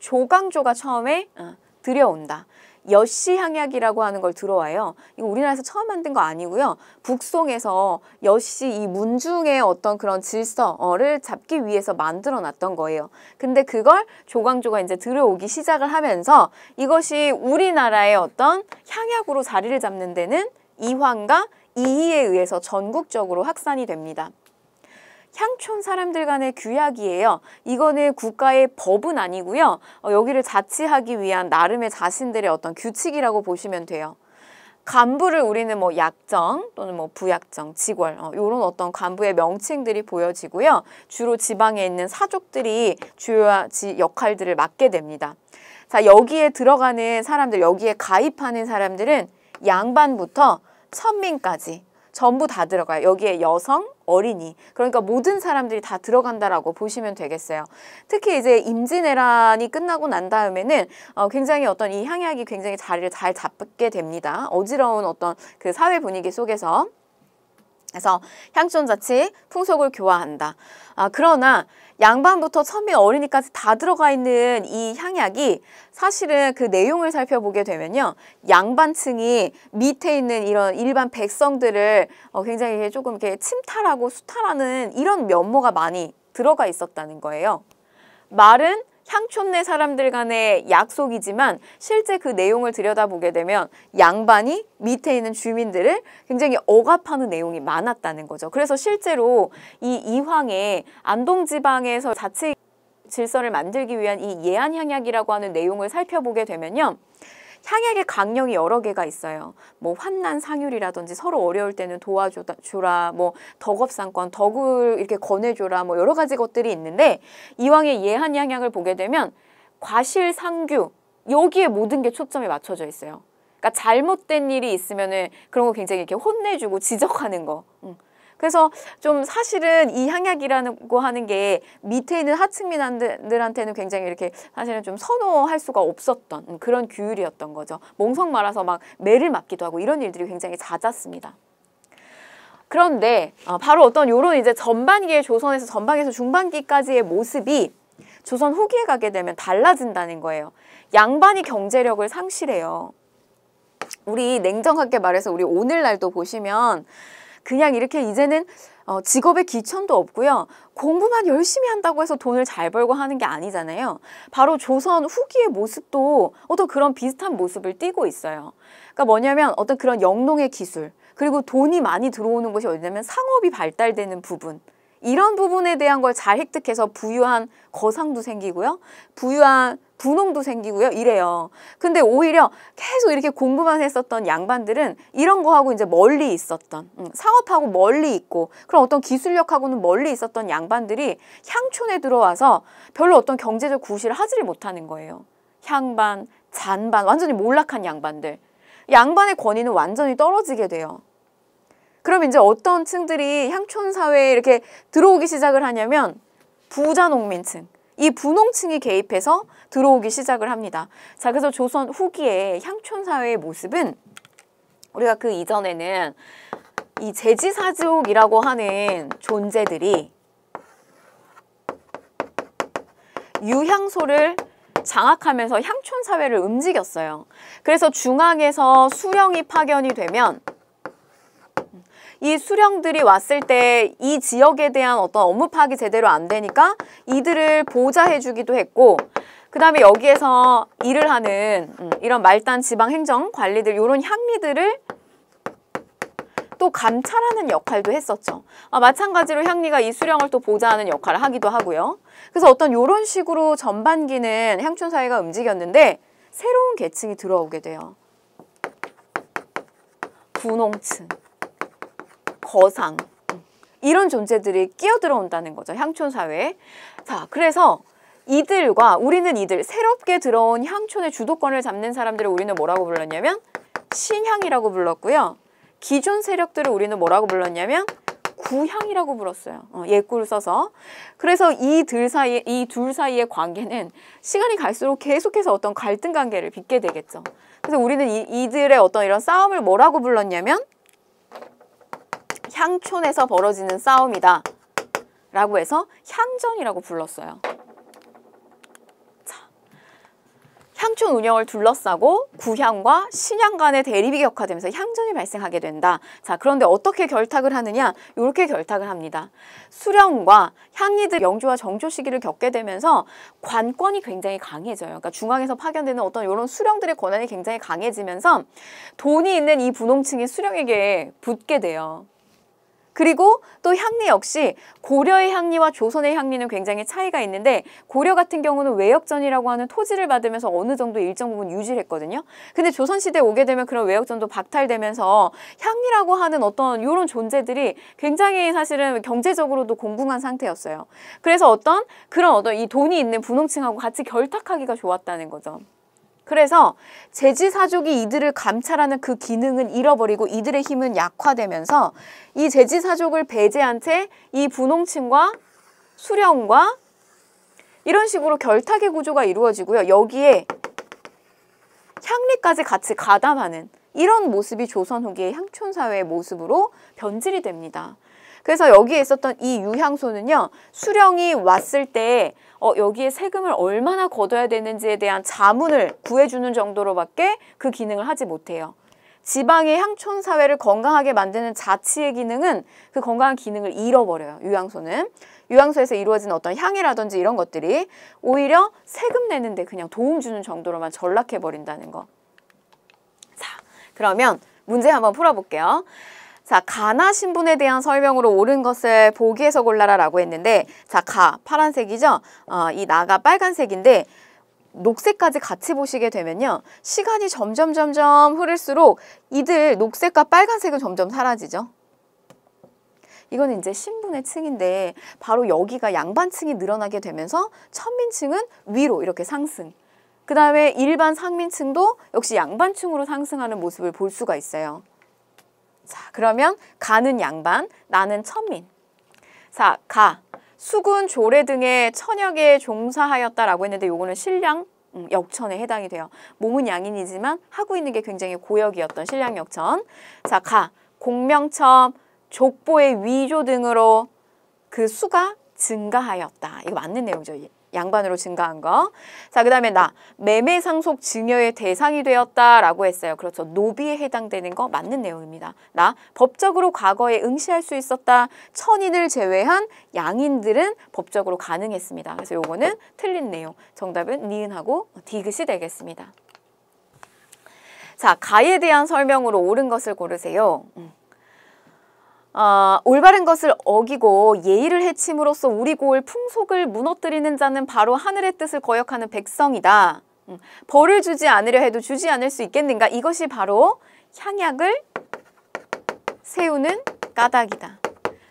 조광조가 처음에 어, 들여온다. 여시향약이라고 하는 걸 들어와요. 이거 우리나라에서 처음 만든 거 아니고요. 북송에서 여시 이 문중의 어떤 그런 질서를 잡기 위해서 만들어 놨던 거예요. 근데 그걸 조광조가 이제 들어오기 시작을 하면서 이것이 우리나라의 어떤 향약으로 자리를 잡는 데는 이황과 이의에 의해서 전국적으로 확산이 됩니다. 향촌 사람들 간의 규약이에요. 이거는 국가의 법은 아니고요. 어, 여기를 자치하기 위한 나름의 자신들의 어떤 규칙이라고 보시면 돼요. 간부를 우리는 뭐 약정 또는 뭐 부약정, 직월 어, 이런 어떤 간부의 명칭들이 보여지고요. 주로 지방에 있는 사족들이 주요한 역할들을 맡게 됩니다. 자 여기에 들어가는 사람들, 여기에 가입하는 사람들은 양반부터 천민까지 전부 다 들어가요. 여기에 여성, 어린이 그러니까 모든 사람들이 다 들어간다라고 보시면 되겠어요. 특히 이제 임진왜란이 끝나고 난 다음에는 어, 굉장히 어떤 이 향약이 굉장히 자리를 잘 잡게 됩니다. 어지러운 어떤 그 사회 분위기 속에서 그래서 향촌 자치 풍속을 교화한다. 아, 그러나 양반부터 천민 어린이까지 다 들어가 있는 이 향약이 사실은 그 내용을 살펴보게 되면요. 양반층이 밑에 있는 이런 일반 백성들을 어, 굉장히 조금 이렇게 침탈하고 수탈하는 이런 면모가 많이 들어가 있었다는 거예요. 말은 향촌내 사람들 간의 약속이지만 실제 그 내용을 들여다보게 되면 양반이 밑에 있는 주민들을 굉장히 억압하는 내용이 많았다는 거죠. 그래서 실제로 이 이황의 안동 지방에서 자체 질서를 만들기 위한 이예안 향약이라고 하는 내용을 살펴보게 되면요. 향약의 강령이 여러 개가 있어요. 뭐 환난 상율이라든지 서로 어려울 때는 도와줘라, 뭐 덕업상권, 덕을 이렇게 권해줘라, 뭐 여러 가지 것들이 있는데 이왕의 예한 향약을 보게 되면 과실 상규 여기에 모든 게 초점이 맞춰져 있어요. 그러니까 잘못된 일이 있으면은 그런 거 굉장히 이렇게 혼내주고 지적하는 거. 응. 그래서 좀 사실은 이향약이라고 하는 게 밑에 있는 하층민들한테는 굉장히 이렇게 사실은 좀 선호할 수가 없었던 그런 규율이었던 거죠. 몽성 말아서 막 매를 맞기도 하고 이런 일들이 굉장히 잦았습니다. 그런데 어, 바로 어떤 요런 이제 전반기의 조선에서 전반기에서 중반기까지의 모습이 조선 후기에 가게 되면 달라진다는 거예요. 양반이 경제력을 상실해요. 우리 냉정하게 말해서 우리 오늘날도 보시면 그냥 이렇게 이제는 어, 직업에 귀천도 없고요. 공부만 열심히 한다고 해서 돈을 잘 벌고 하는 게 아니잖아요. 바로 조선 후기의 모습도 어떤 그런 비슷한 모습을 띠고 있어요. 그러니까 뭐냐면 어떤 그런 영농의 기술 그리고 돈이 많이 들어오는 것이 어디냐면 상업이 발달되는 부분 이런 부분에 대한 걸 잘 획득해서 부유한 거상도 생기고요. 부유한 분홍도 생기고요. 이래요. 근데 오히려 계속 이렇게 공부만 했었던 양반들은 이런 거하고 이제 멀리 있었던 음, 상업하고 멀리 있고 그런 어떤 기술력하고는 멀리 있었던 양반들이 향촌에 들어와서 별로 어떤 경제적 구실을 하지를 못하는 거예요. 향반, 잔반, 완전히 몰락한 양반들. 양반의 권위는 완전히 떨어지게 돼요. 그럼 이제 어떤 층들이 향촌 사회에 이렇게 들어오기 시작을 하냐면 부자 농민층, 이 분홍층이 개입해서 들어오기 시작을 합니다. 자, 그래서 조선 후기의 향촌 사회의 모습은 우리가 그 이전에는 이제지사족이라고 하는 존재들이 유향소를 장악하면서 향촌 사회를 움직였어요. 그래서 중앙에서 수령이 파견이 되면 이 수령들이 왔을 때 이 지역에 대한 어떤 업무 파악이 제대로 안 되니까 이들을 보좌해주기도 했고 그 다음에 여기에서 일을 하는 음, 이런 말단 지방 행정 관리들 이런 향리들을 또 감찰하는 역할도 했었죠. 아, 마찬가지로 향리가 이 수령을 또 보좌하는 역할을 하기도 하고요. 그래서 어떤 이런 식으로 전반기는 향촌 사회가 움직였는데 새로운 계층이 들어오게 돼요. 군홍층. 거상 이런 존재들이 끼어들어온다는 거죠. 향촌 사회에. 자, 그래서 이들과 우리는 이들 새롭게 들어온 향촌의 주도권을 잡는 사람들을 우리는 뭐라고 불렀냐면 신향이라고 불렀고요. 기존 세력들을 우리는 뭐라고 불렀냐면 구향이라고 불렀어요. 어, 예꿀 써서. 그래서 이들 사이 이 둘 사이의 관계는 시간이 갈수록 계속해서 어떤 갈등 관계를 빚게 되겠죠. 그래서 우리는 이, 이들의 어떤 이런 싸움을 뭐라고 불렀냐면 향촌에서 벌어지는 싸움이다 라고 해서 향전이라고 불렀어요. 자, 향촌 운영을 둘러싸고 구향과 신향 간의 대립이 격화되면서 향전이 발생하게 된다. 자, 그런데 어떻게 결탁을 하느냐? 이렇게 결탁을 합니다. 수령과 향리들 영조와 정조 시기를 겪게 되면서 관권이 굉장히 강해져요. 그러니까 중앙에서 파견되는 어떤 이런 수령들의 권한이 굉장히 강해지면서 돈이 있는 이분홍층의 수령에게 붙게 돼요. 그리고 또 향리 역시 고려의 향리와 조선의 향리는 굉장히 차이가 있는데 고려 같은 경우는 외역전이라고 하는 토지를 받으면서 어느 정도 일정 부분 유지를 했거든요. 근데 조선시대에 오게 되면 그런 외역전도 박탈되면서 향리라고 하는 어떤 이런 존재들이 굉장히 사실은 경제적으로도 공분한 상태였어요. 그래서 어떤 그런 어떤 이 돈이 있는 분홍층하고 같이 결탁하기가 좋았다는 거죠. 그래서 제지사족이 이들을 감찰하는 그 기능은 잃어버리고 이들의 힘은 약화되면서 이 제지사족을 배제한 채 이 분홍층과 수령과 이런 식으로 결탁의 구조가 이루어지고요. 여기에 향리까지 같이 가담하는 이런 모습이 조선 후기의 향촌사회의 모습으로 변질이 됩니다. 그래서 여기에 있었던 이 유향소는요. 수령이 왔을 때 어, 여기에 세금을 얼마나 걷어야 되는지에 대한 자문을 구해주는 정도로밖에 그 기능을 하지 못해요. 지방의 향촌 사회를 건강하게 만드는 자치의 기능은 그 건강한 기능을 잃어버려요. 유양소는. 유양소에서 이루어진 어떤 향이라든지 이런 것들이 오히려 세금 내는데 그냥 도움 주는 정도로만 전락해버린다는 거. 자, 그러면 문제 한번 풀어볼게요. 자, 가나 신분에 대한 설명으로 옳은 것을 보기에서 골라라라고 했는데 자, 가 파란색이죠. 어, 이 나가 빨간색인데 녹색까지 같이 보시게 되면요. 시간이 점점 점점 흐를수록 이들 녹색과 빨간색은 점점 사라지죠. 이건 이제 신분의 층인데 바로 여기가 양반층이 늘어나게 되면서 천민층은 위로 이렇게 상승. 그 다음에 일반 상민층도 역시 양반층으로 상승하는 모습을 볼 수가 있어요. 자, 그러면 가는 양반, 나는 천민. 자, 가. 수군, 조례 등의 천역에 종사하였다라고 했는데 요거는 신량 음, 역천에 해당이 돼요. 몸은 양인이지만 하고 있는 게 굉장히 고역이었던 신량 역천. 자, 가. 공명첨, 족보의 위조 등으로 그 수가 증가하였다. 이거 맞는 내용이죠. 양반으로 증가한 거. 자, 그 다음에 나, 매매 상속 증여의 대상이 되었다라고 했어요. 그렇죠. 노비에 해당되는 거 맞는 내용입니다. 나, 법적으로 과거에 응시할 수 있었다. 천인을 제외한 양인들은 법적으로 가능했습니다. 그래서 요거는 틀린 내용. 정답은 니은하고 디귿이 되겠습니다. 자, 가에 대한 설명으로 옳은 것을 고르세요. 음. 아, 올바른 것을 어기고 예의를 해침으로써 우리 고을 풍속을 무너뜨리는 자는 바로 하늘의 뜻을 거역하는 백성이다. 음, 벌을 주지 않으려 해도 주지 않을 수 있겠는가? 이것이 바로 향약을 세우는 까닭이다.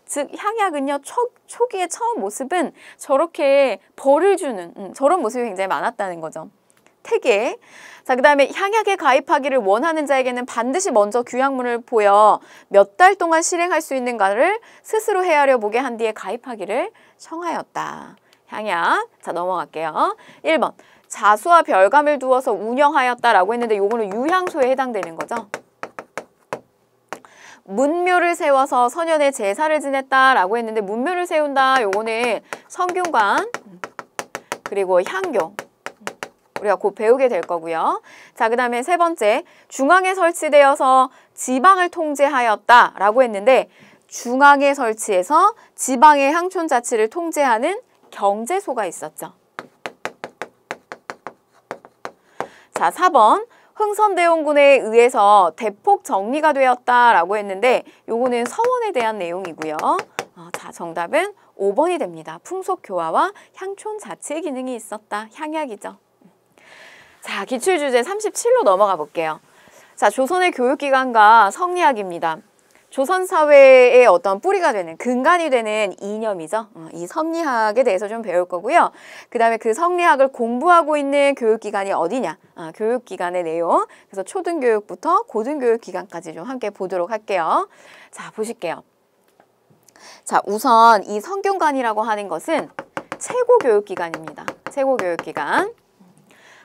즉 향약은요 초, 초기에 처음 모습은 저렇게 벌을 주는 음, 저런 모습이 굉장히 많았다는 거죠. 3개. 자, 그 다음에 향약에 가입하기를 원하는 자에게는 반드시 먼저 규약문을 보여 몇 달 동안 실행할 수 있는가를 스스로 헤아려 보게 한 뒤에 가입하기를 청하였다. 향약. 자, 넘어갈게요. 1번. 자수와 별감을 두어서 운영하였다라고 했는데 요거는 유향소에 해당되는 거죠. 문묘를 세워서 선현의 제사를 지냈다라고 했는데 문묘를 세운다 요거는 성균관 그리고 향교 우리가 곧 배우게 될 거고요. 자, 그 다음에 세 번째, 중앙에 설치되어서 지방을 통제하였다라고 했는데 중앙에 설치해서 지방의 향촌자치를 통제하는 경제소가 있었죠. 자, 4번 흥선대원군에 의해서 대폭 정리가 되었다라고 했는데 요거는 서원에 대한 내용이고요. 어, 자, 정답은 5번이 됩니다. 풍속교화와 향촌 자치의 기능이 있었다. 향약이죠. 자, 기출 주제 37로 넘어가 볼게요. 자, 조선의 교육기관과 성리학입니다. 조선 사회의 어떤 뿌리가 되는 근간이 되는 이념이죠. 어, 이 성리학에 대해서 좀 배울 거고요. 그 다음에 그 성리학을 공부하고 있는 교육기관이 어디냐. 아, 교육기관의 내용. 그래서 초등교육부터 고등교육기관까지 좀 함께 보도록 할게요. 자, 보실게요. 자, 우선 이 성균관이라고 하는 것은 최고 교육기관입니다. 최고 교육기관.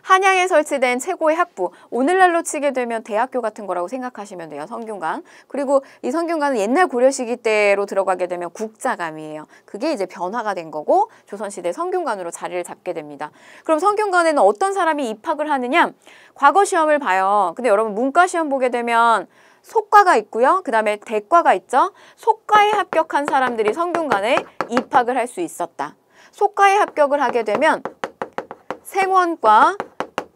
한양에 설치된 최고의 학부 오늘날로 치게 되면 대학교 같은 거라고 생각하시면 돼요. 성균관. 그리고 이 성균관은 옛날 고려시기 때로 들어가게 되면 국자감이에요. 그게 이제 변화가 된 거고 조선시대 성균관으로 자리를 잡게 됩니다. 그럼 성균관에는 어떤 사람이 입학을 하느냐? 과거 시험을 봐요. 근데 여러분 문과 시험 보게 되면 속과가 있고요. 그 다음에 대과가 있죠. 속과에 합격한 사람들이 성균관에 입학을 할 수 있었다. 속과에 합격을 하게 되면 생원과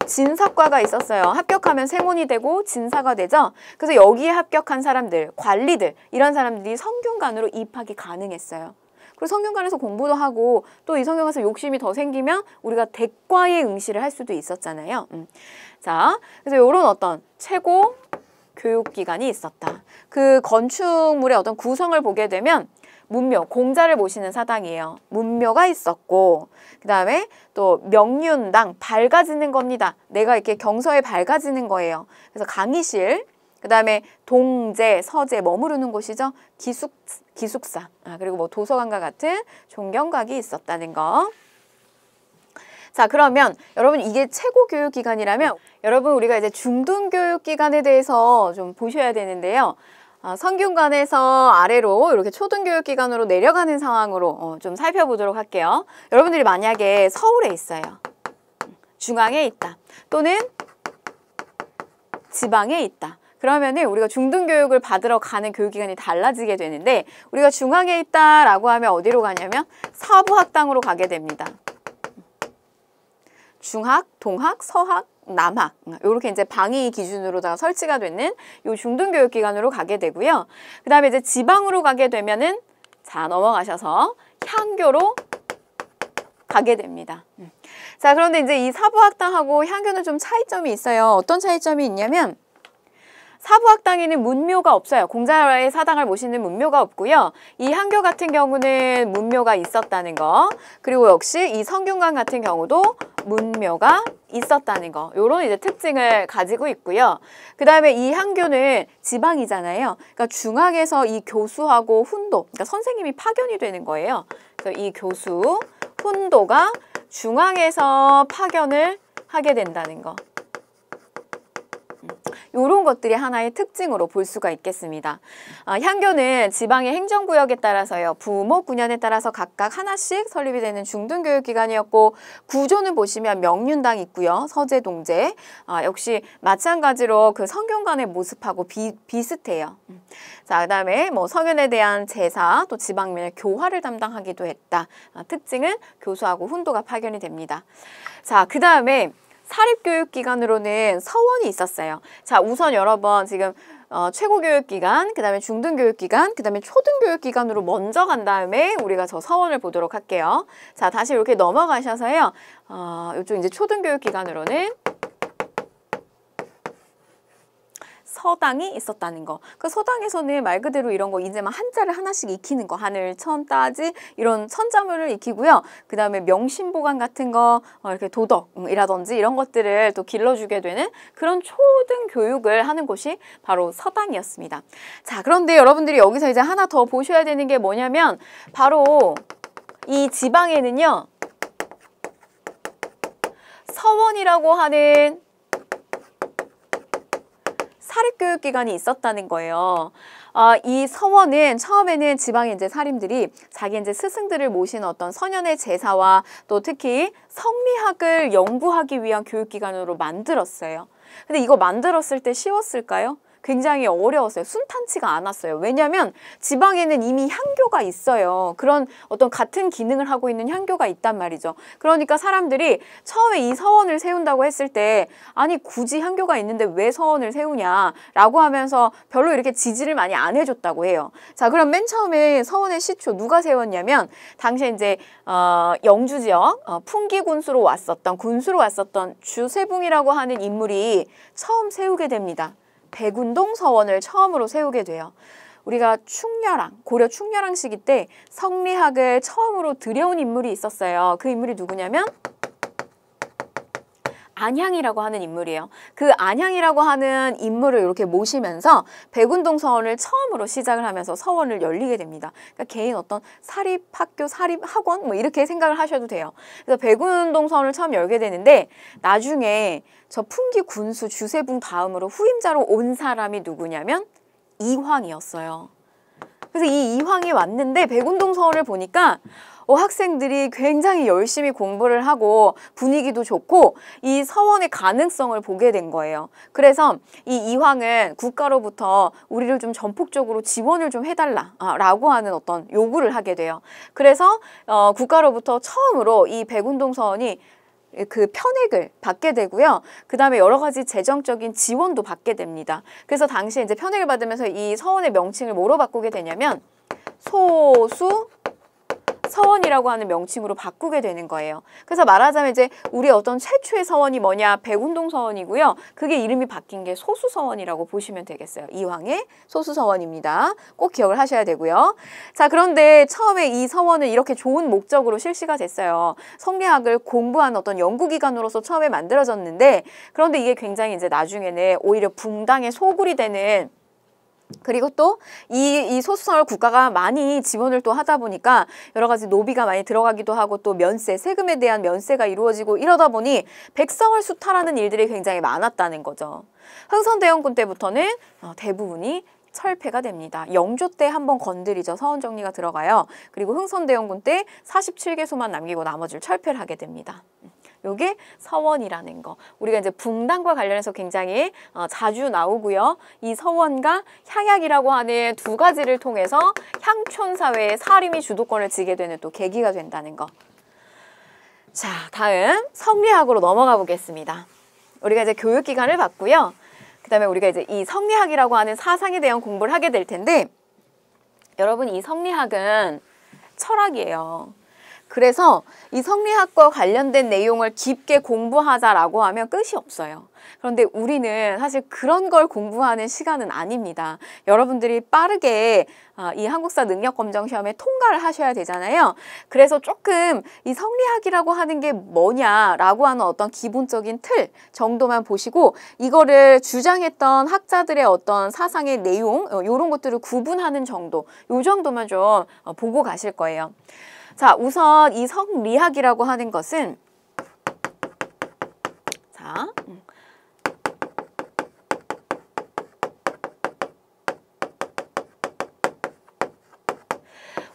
진사과가 있었어요. 합격하면 생원이 되고 진사가 되죠. 그래서 여기에 합격한 사람들, 관리들 이런 사람들이 성균관으로 입학이 가능했어요. 그리고 성균관에서 공부도 하고 또 이 성균관에서 욕심이 더 생기면 우리가 대과에 응시를 할 수도 있었잖아요. 음. 자, 그래서 이런 어떤 최고 교육기관이 있었다. 그 건축물의 어떤 구성을 보게 되면 문묘, 공자를 모시는 사당이에요. 문묘가 있었고 그 다음에 또 명륜당, 밝아지는 겁니다. 내가 이렇게 경서에 밝아지는 거예요. 그래서 강의실, 그 다음에 동제, 서제 머무르는 곳이죠. 기숙, 기숙사, 아, 그리고 뭐 도서관과 같은 존경각이 있었다는 거. 자 그러면 여러분 이게 최고 교육기관이라면 여러분 우리가 이제 중등교육기관에 대해서 좀 보셔야 되는데요. 아, 어, 성균관에서 아래로 이렇게 초등교육기관으로 내려가는 상황으로 어, 좀 살펴보도록 할게요. 여러분들이 만약에 서울에 있어요. 중앙에 있다. 또는 지방에 있다. 그러면은 우리가 중등교육을 받으러 가는 교육기관이 달라지게 되는데 우리가 중앙에 있다라고 하면 어디로 가냐면 사부학당으로 가게 됩니다. 중학, 동학, 서학, 남학 이렇게 이제 방위 기준으로다가 설치가 되는 요 중등교육기관으로 가게 되고요. 그 다음에 이제 지방으로 가게 되면은 자 넘어가셔서 향교로 가게 됩니다. 음. 자 그런데 이제 이 사부학당하고 향교는 좀 차이점이 있어요. 어떤 차이점이 있냐면 사부학당에는 문묘가 없어요. 공자의 사당을 모시는 문묘가 없고요. 이 한교 같은 경우는 문묘가 있었다는 거. 그리고 역시 이 성균관 같은 경우도 문묘가 있었다는 거. 요런 이제 특징을 가지고 있고요. 그다음에 이 한교는 지방이잖아요. 그러니까 중앙에서 이 교수하고 훈도, 그러니까 선생님이 파견이 되는 거예요. 그래서 이 교수, 훈도가 중앙에서 파견을 하게 된다는 거. 이런 것들이 하나의 특징으로 볼 수가 있겠습니다. 아, 향교는 지방의 행정구역에 따라서요. 부모, 구현에 따라서 각각 하나씩 설립이 되는 중등교육기관이었고 구조는 보시면 명륜당 있고요. 서재, 동재 아, 역시 마찬가지로 그 성균관의 모습하고 비, 비슷해요. 음. 자, 그 다음에 뭐성현에 대한 제사, 또 지방면의 교화를 담당하기도 했다. 아, 특징은 교수하고 훈도가 파견이 됩니다. 자, 그 다음에 사립교육기관으로는 서원이 있었어요. 자, 우선 여러 분 지금 어, 최고교육기관, 그 다음에 중등교육기관, 그 다음에 초등교육기관으로 먼저 간 다음에 우리가 저 서원을 보도록 할게요. 자, 다시 이렇게 넘어가셔서요. 어, 이쪽 이제 초등교육기관으로는 서당이 있었다는 거. 그 서당에서는 말 그대로 이런 거 이제 막 한자를 하나씩 익히는 거. 하늘, 천, 따지 이런 천자문을 익히고요. 그다음에 명심보관 같은 거 어, 이렇게 도덕이라든지 음, 이런 것들을 또 길러주게 되는 그런 초등 교육을 하는 곳이 바로 서당이었습니다. 자 그런데 여러분들이 여기서 이제 하나 더 보셔야 되는 게 뭐냐면 바로 이 지방에는요. 서원이라고 하는 사립 교육기관이 있었다는 거예요. 어, 이 서원은 처음에는 지방의 이제 사림들이 자기 이제 스승들을 모신 어떤 선현의 제사와 또 특히 성리학을 연구하기 위한 교육기관으로 만들었어요. 근데 이거 만들었을 때 쉬웠을까요? 굉장히 어려웠어요. 순탄치가 않았어요. 왜냐하면 지방에는 이미 향교가 있어요. 그런 어떤 같은 기능을 하고 있는 향교가 있단 말이죠. 그러니까 사람들이 처음에 이 서원을 세운다고 했을 때 아니 굳이 향교가 있는데 왜 서원을 세우냐라고 하면서 별로 이렇게 지지를 많이 안 해줬다고 해요. 자 그럼 맨 처음에 서원의 시초 누가 세웠냐면 당시에 이제 어, 영주 지역 어, 풍기 군수로 왔었던 군수로 왔었던 주세붕이라고 하는 인물이 처음 세우게 됩니다. 백운동 서원을 처음으로 세우게 돼요. 우리가 충렬왕, 고려 충렬왕 시기 때 성리학을 처음으로 들여온 인물이 있었어요. 그 인물이 누구냐면 안향이라고 하는 인물이에요. 그 안향이라고 하는 인물을 이렇게 모시면서 백운동 서원을 처음으로 시작을 하면서 서원을 열리게 됩니다. 그러니까 개인 어떤 사립 학교, 사립 학원 뭐 이렇게 생각을 하셔도 돼요. 그래서 백운동 서원을 처음 열게 되는데 나중에 저 풍기 군수 주세붕 다음으로 후임자로 온 사람이 누구냐면 이황이었어요. 그래서 이 이황이 왔는데 백운동 서원을 보니까 어, 학생들이 굉장히 열심히 공부를 하고 분위기도 좋고 이 서원의 가능성을 보게 된 거예요. 그래서 이 이황은 국가로부터 우리를 좀 전폭적으로 지원을 좀 해달라라고 아, 하는 어떤 요구를 하게 돼요. 그래서 어, 국가로부터 처음으로 이 백운동 서원이 그 편익을 받게 되고요. 그 다음에 여러 가지 재정적인 지원도 받게 됩니다. 그래서 당시에 이제 편익을 받으면서 이 서원의 명칭을 뭐로 바꾸게 되냐면 소수 서원이라고 하는 명칭으로 바꾸게 되는 거예요. 그래서 말하자면 이제 우리 어떤 최초의 서원이 뭐냐 백운동 서원이고요. 그게 이름이 바뀐 게 소수 서원이라고 보시면 되겠어요. 이황의 소수 서원입니다. 꼭 기억을 하셔야 되고요. 자 그런데 처음에 이 서원은 이렇게 좋은 목적으로 실시가 됐어요. 성리학을 공부한 어떤 연구기관으로서 처음에 만들어졌는데 그런데 이게 굉장히 이제 나중에는 오히려 붕당의 소굴이 되는 그리고 또이이소수성을 국가가 많이 지원을 또 하다 보니까 여러 가지 노비가 많이 들어가기도 하고 또 면세, 세금에 대한 면세가 이루어지고 이러다 보니 백성을 수탈하는 일들이 굉장히 많았다는 거죠. 흥선대원군 때부터는 어, 대부분이 철폐가 됩니다. 영조 때 한번 건드리죠. 서원 정리가 들어가요. 그리고 흥선대원군 때 47개소만 남기고 나머지를 철폐를 하게 됩니다. 요게 서원이라는 거. 우리가 이제 붕당과 관련해서 굉장히 어, 자주 나오고요. 이 서원과 향약이라고 하는 두 가지를 통해서 향촌 사회의 사림이 주도권을 지게 되는 또 계기가 된다는 거. 자, 다음 성리학으로 넘어가 보겠습니다. 우리가 이제 교육 기관을봤고요 그다음에 우리가 이제 이 성리학이라고 하는 사상에 대한 공부를 하게 될 텐데 여러분 이 성리학은 철학이에요. 그래서 이 성리학과 관련된 내용을 깊게 공부하자라고 하면 끝이 없어요. 그런데 우리는 사실 그런 걸 공부하는 시간은 아닙니다. 여러분들이 빠르게 아, 이 한국사 능력검정 시험에 통과를 하셔야 되잖아요. 그래서 조금 이 성리학이라고 하는 게 뭐냐라고 하는 어떤 기본적인 틀 정도만 보시고 이거를 주장했던 학자들의 어떤 사상의 내용 이런 어, 것들을 구분하는 정도 요 정도만 좀 어, 보고 가실 거예요. 자, 우선 이 성리학이라고 하는 것은 자, 음.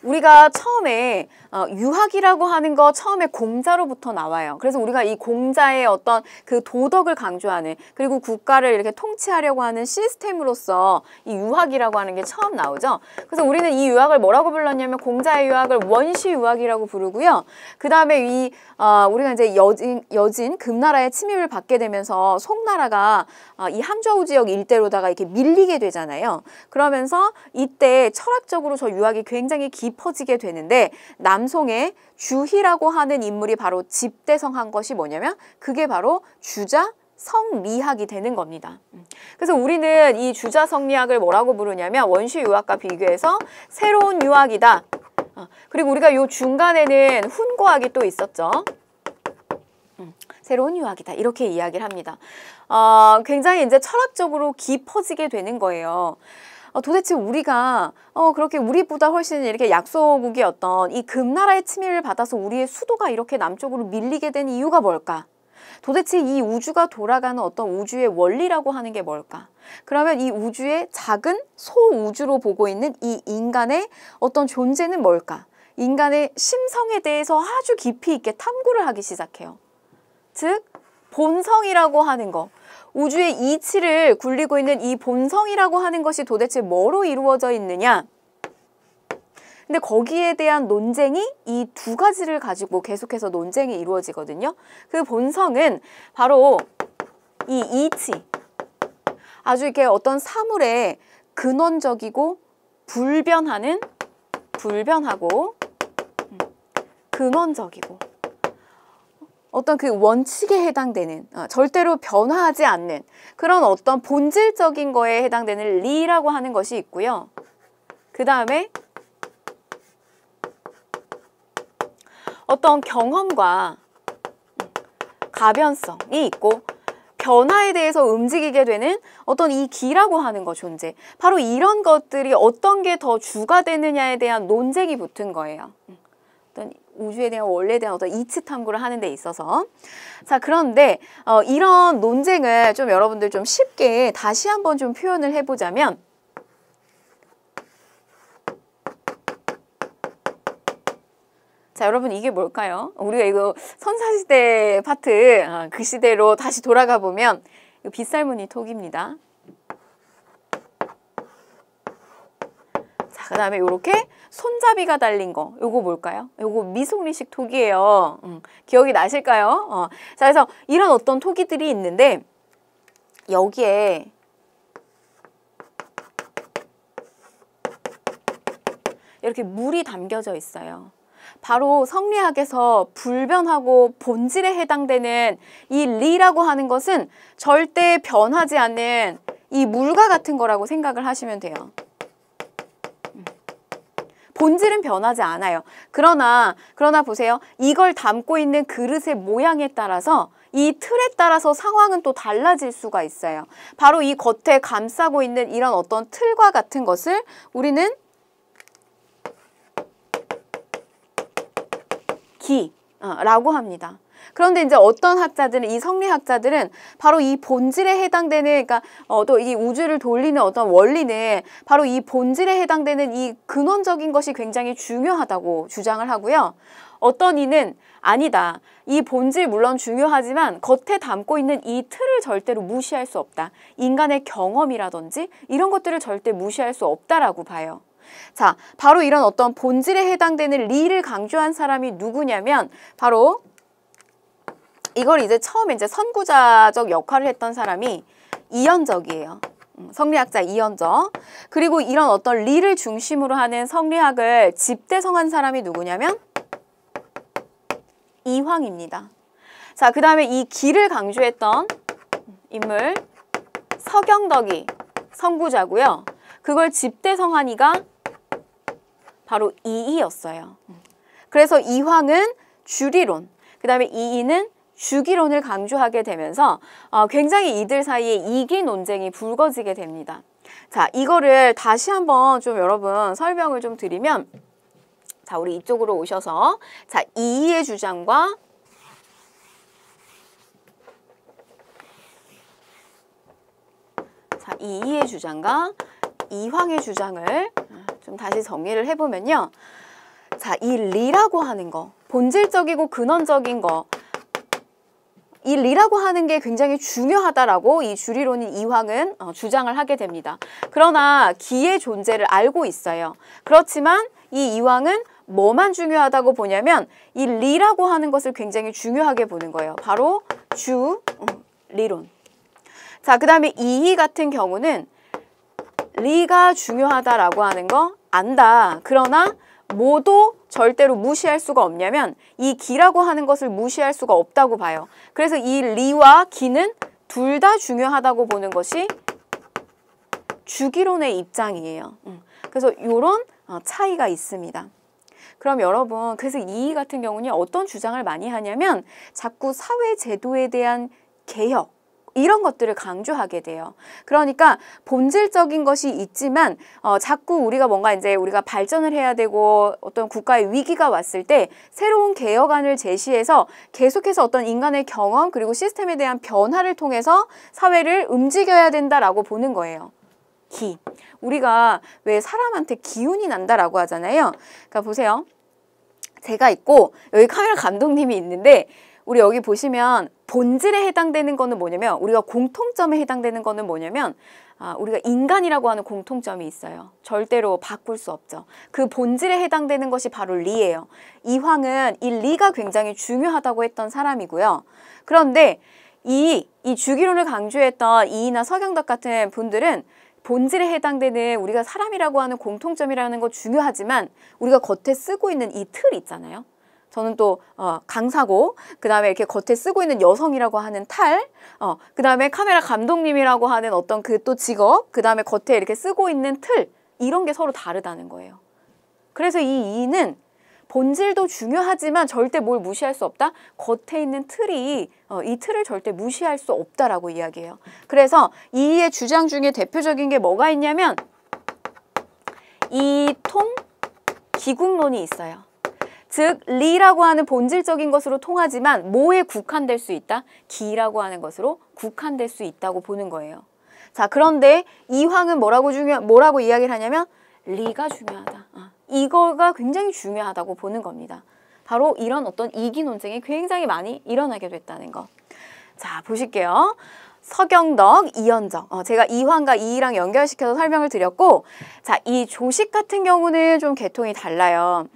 우리가 처음에 어, 유학이라고 하는 거 처음에 공자로부터 나와요. 그래서 우리가 이 공자의 어떤 그 도덕을 강조하는 그리고 국가를 이렇게 통치하려고 하는 시스템으로서 이 유학이라고 하는 게 처음 나오죠. 그래서 우리는 이 유학을 뭐라고 불렀냐면 공자의 유학을 원시 유학이라고 부르고요. 그 다음에 이 어, 우리가 이제 여진, 여진 금나라의 침입을 받게 되면서 송나라가 어, 이 함저우 지역 일대로다가 이렇게 밀리게 되잖아요. 그러면서 이때 철학적으로 저 유학이 굉장히 깊 깊어지게 되는데 남송의 주희라고 하는 인물이 바로 집대성한 것이 뭐냐면 그게 바로 주자 성리학이 되는 겁니다. 음. 그래서 우리는 이 주자 성리학을 뭐라고 부르냐면 원시 유학과 비교해서 새로운 유학이다. 어, 그리고 우리가 이 중간에는 훈고학이 또 있었죠. 음, 새로운 유학이다 이렇게 이야기를 합니다. 어, 굉장히 이제 철학적으로 깊어지게 되는 거예요. 어, 도대체 우리가 어, 그렇게 우리보다 훨씬 이렇게 약소국이었던 이 금나라의 침해를 받아서 우리의 수도가 이렇게 남쪽으로 밀리게 된 이유가 뭘까? 도대체 이 우주가 돌아가는 어떤 우주의 원리라고 하는 게 뭘까? 그러면 이 우주의 작은 소우주로 보고 있는 이 인간의 어떤 존재는 뭘까? 인간의 심성에 대해서 아주 깊이 있게 탐구를 하기 시작해요. 즉, 본성이라고 하는 거. 우주의 이치를 굴리고 있는 이 본성이라고 하는 것이 도대체 뭐로 이루어져 있느냐? 근데 거기에 대한 논쟁이 이 두 가지를 가지고 계속해서 논쟁이 이루어지거든요. 그 본성은 바로 이 이치. 아주 이렇게 어떤 사물의 근원적이고 불변하는 불변하고 음, 근원적이고 어떤 그 원칙에 해당되는 어, 절대로 변화하지 않는 그런 어떤 본질적인 거에 해당되는 리라고 하는 것이 있고요. 그 다음에 어떤 경험과 가변성이 있고 변화에 대해서 움직이게 되는 어떤 이 기라고 하는 거 존재 바로 이런 것들이 어떤 게 더 주가 되느냐에 대한 논쟁이 붙은 거예요 어떤 우주에 대한 원래에 대한 어떤 이치 탐구를 하는 데 있어서 자 그런데 어, 이런 논쟁을 좀 여러분들 좀 쉽게 다시 한번 좀 표현을 해보자면 자 여러분 이게 뭘까요? 우리가 이거 선사시대 파트 어, 그 시대로 다시 돌아가 보면 이 빗살무늬 톡입니다. 그다음에 이렇게 손잡이가 달린 거. 이거 뭘까요? 이거 미송리식 토기예요. 음, 기억이 나실까요? 어. 자, 그래서 이런 어떤 토기들이 있는데 여기에 이렇게 물이 담겨져 있어요. 바로 성리학에서 불변하고 본질에 해당되는 이 리라고 하는 것은 절대 변하지 않는 이 물과 같은 거라고 생각을 하시면 돼요. 본질은 변하지 않아요. 그러나 그러나 보세요. 이걸 담고 있는 그릇의 모양에 따라서 이 틀에 따라서 상황은 또 달라질 수가 있어요. 바로 이 겉에 감싸고 있는 이런 어떤 틀과 같은 것을 우리는 기라고 어, 합니다. 그런데 이제 어떤 학자들은 이 성리학자들은 바로 이 본질에 해당되는 그러니까 어, 또 이 우주를 돌리는 어떤 원리는 바로 이 본질에 해당되는 이 근원적인 것이 굉장히 중요하다고 주장을 하고요. 어떤 이는 아니다. 이 본질 물론 중요하지만 겉에 담고 있는 이 틀을 절대로 무시할 수 없다. 인간의 경험이라든지 이런 것들을 절대 무시할 수 없다라고 봐요. 자, 바로 이런 어떤 본질에 해당되는 리를 강조한 사람이 누구냐면 바로 이걸 이제 처음 에 이제 선구자적 역할을 했던 사람이 이현적이에요. 음, 성리학자 이현적. 그리고 이런 어떤 리를 중심으로 하는 성리학을 집대성한 사람이 누구냐면 이황입니다. 자, 그 다음에 이 기를 강조했던 인물 서경덕이 선구자고요. 그걸 집대성한이가 바로 이이였어요. 음. 그래서 이황은 주리론, 그 다음에 이이는 주기론을 강조하게 되면서 어, 굉장히 이들 사이에 이기 논쟁이 불거지게 됩니다. 자, 이거를 다시 한번 좀 여러분 설명을 좀 드리면 자, 우리 이쪽으로 오셔서 자, 이의 주장과 자, 이의 주장과 이황의 주장을 좀 다시 정리를 해보면요. 자, 이 리라고 하는 거, 본질적이고 근원적인 거, 이 리라고 하는 게 굉장히 중요하다라고 이 주리론인 이황은 어, 주장을 하게 됩니다. 그러나 기의 존재를 알고 있어요. 그렇지만 이 이황은 뭐만 중요하다고 보냐면 이 리라고 하는 것을 굉장히 중요하게 보는 거예요. 바로 주, 음, 리론. 자, 그 다음에 이희 같은 경우는 리가 중요하다라고 하는 거 안다. 그러나 뭐도 절대로 무시할 수가 없냐면 이 기라고 하는 것을 무시할 수가 없다고 봐요. 그래서 이 리와 기는 둘 다 중요하다고 보는 것이 주기론의 입장이에요. 음. 그래서 이런 어, 차이가 있습니다. 그럼 여러분 그래서 이 같은 경우는 어떤 주장을 많이 하냐면 자꾸 사회 제도에 대한 개혁 이런 것들을 강조하게 돼요. 그러니까 본질적인 것이 있지만 어, 자꾸 우리가 뭔가 이제 우리가 발전을 해야 되고 어떤 국가의 위기가 왔을 때 새로운 개혁안을 제시해서 계속해서 어떤 인간의 경험 그리고 시스템에 대한 변화를 통해서 사회를 움직여야 된다라고 보는 거예요. 기. 우리가 왜 사람한테 기운이 난다라고 하잖아요. 그러니까 보세요. 제가 있고 여기 카메라 감독님이 있는데 우리 여기 보시면 본질에 해당되는 거는 뭐냐면 우리가 공통점에 해당되는 거는 뭐냐면 아, 우리가 인간이라고 하는 공통점이 있어요. 절대로 바꿀 수 없죠. 그 본질에 해당되는 것이 바로 리예요. 이황은 이 리가 굉장히 중요하다고 했던 사람이고요. 그런데 이, 이 주기론을 강조했던 이이나 서경덕 같은 분들은 본질에 해당되는 우리가 사람이라고 하는 공통점이라는 거 중요하지만 우리가 겉에 쓰고 있는 이 틀 있잖아요. 저는 또 어, 강사고 그 다음에 이렇게 겉에 쓰고 있는 여성이라고 하는 탈, 어, 그 다음에 카메라 감독님이라고 하는 어떤 그 또 직업, 그 다음에 겉에 이렇게 쓰고 있는 틀 이런 게 서로 다르다는 거예요. 그래서 이 이는 본질도 중요하지만 절대 뭘 무시할 수 없다? 겉에 있는 틀이 어, 이 틀을 절대 무시할 수 없다라고 이야기해요. 그래서 이의 주장 중에 대표적인 게 뭐가 있냐면 이 통 기국론이 있어요. 즉 리라고 하는 본질적인 것으로 통하지만 뭐에 국한될 수 있다? 기라고 하는 것으로 국한될 수 있다고 보는 거예요. 자 그런데 이황은 뭐라고 중요 뭐라고 이야기를 하냐면 리가 중요하다. 아, 이거가 굉장히 중요하다고 보는 겁니다. 바로 이런 어떤 이기 논쟁이 굉장히 많이 일어나게 됐다는 거. 자 보실게요. 서경덕, 이현정. 어, 제가 이황과 이이랑 연결시켜서 설명을 드렸고 자 이 조식 같은 경우는 좀 개통이 달라요.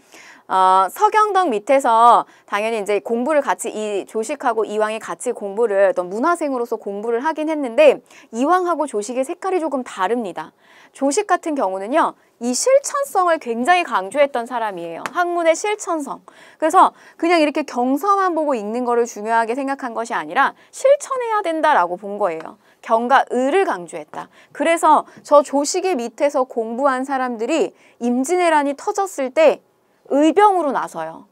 어, 서경덕 밑에서 당연히 이제 공부를 같이 이 조식하고 이왕이 같이 공부를 어떤 문화생으로서 공부를 하긴 했는데 이왕하고 조식의 색깔이 조금 다릅니다. 조식 같은 경우는요. 이 실천성을 굉장히 강조했던 사람이에요. 학문의 실천성. 그래서 그냥 이렇게 경서만 보고 읽는 거를 중요하게 생각한 것이 아니라 실천해야 된다라고 본 거예요. 경과 을을 강조했다. 그래서 저 조식의 밑에서 공부한 사람들이 임진왜란이 터졌을 때 의병으로 나서요.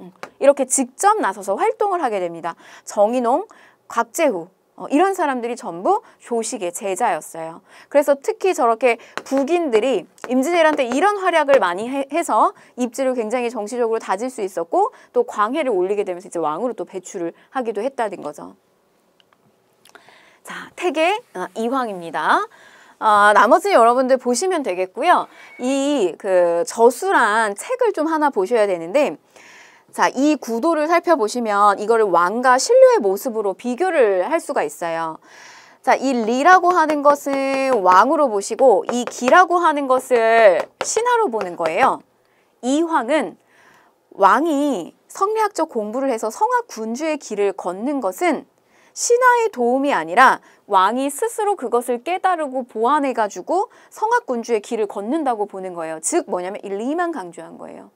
음, 이렇게 직접 나서서 활동을 하게 됩니다. 정인홍, 곽재후 어, 이런 사람들이 전부 조식의 제자였어요. 그래서 특히 저렇게 북인들이 임진왜란 때 이런 활약을 많이 해, 서 입지를 굉장히 정치적으로 다질 수 있었고 또 광해를 올리게 되면서 이제 왕으로 또 배출을 하기도 했다는 거죠. 자, 태계 어, 이황입니다. 어, 나머지 여러분들 보시면 되겠고요. 이 그저술한 책을 좀 하나 보셔야 되는데 자, 이 구도를 살펴보시면 이거를 왕과 신료의 모습으로 비교를 할 수가 있어요. 자, 이 리라고 하는 것은 왕으로 보시고 이 기라고 하는 것을 신하로 보는 거예요. 이 황은 왕이 성리학적 공부를 해서 성악 군주의 길을 걷는 것은 신하의 도움이 아니라 왕이 스스로 그것을 깨달고 보완해가지고 성악군주의 길을 걷는다고 보는 거예요. 즉 뭐냐면 일리만 강조한 거예요.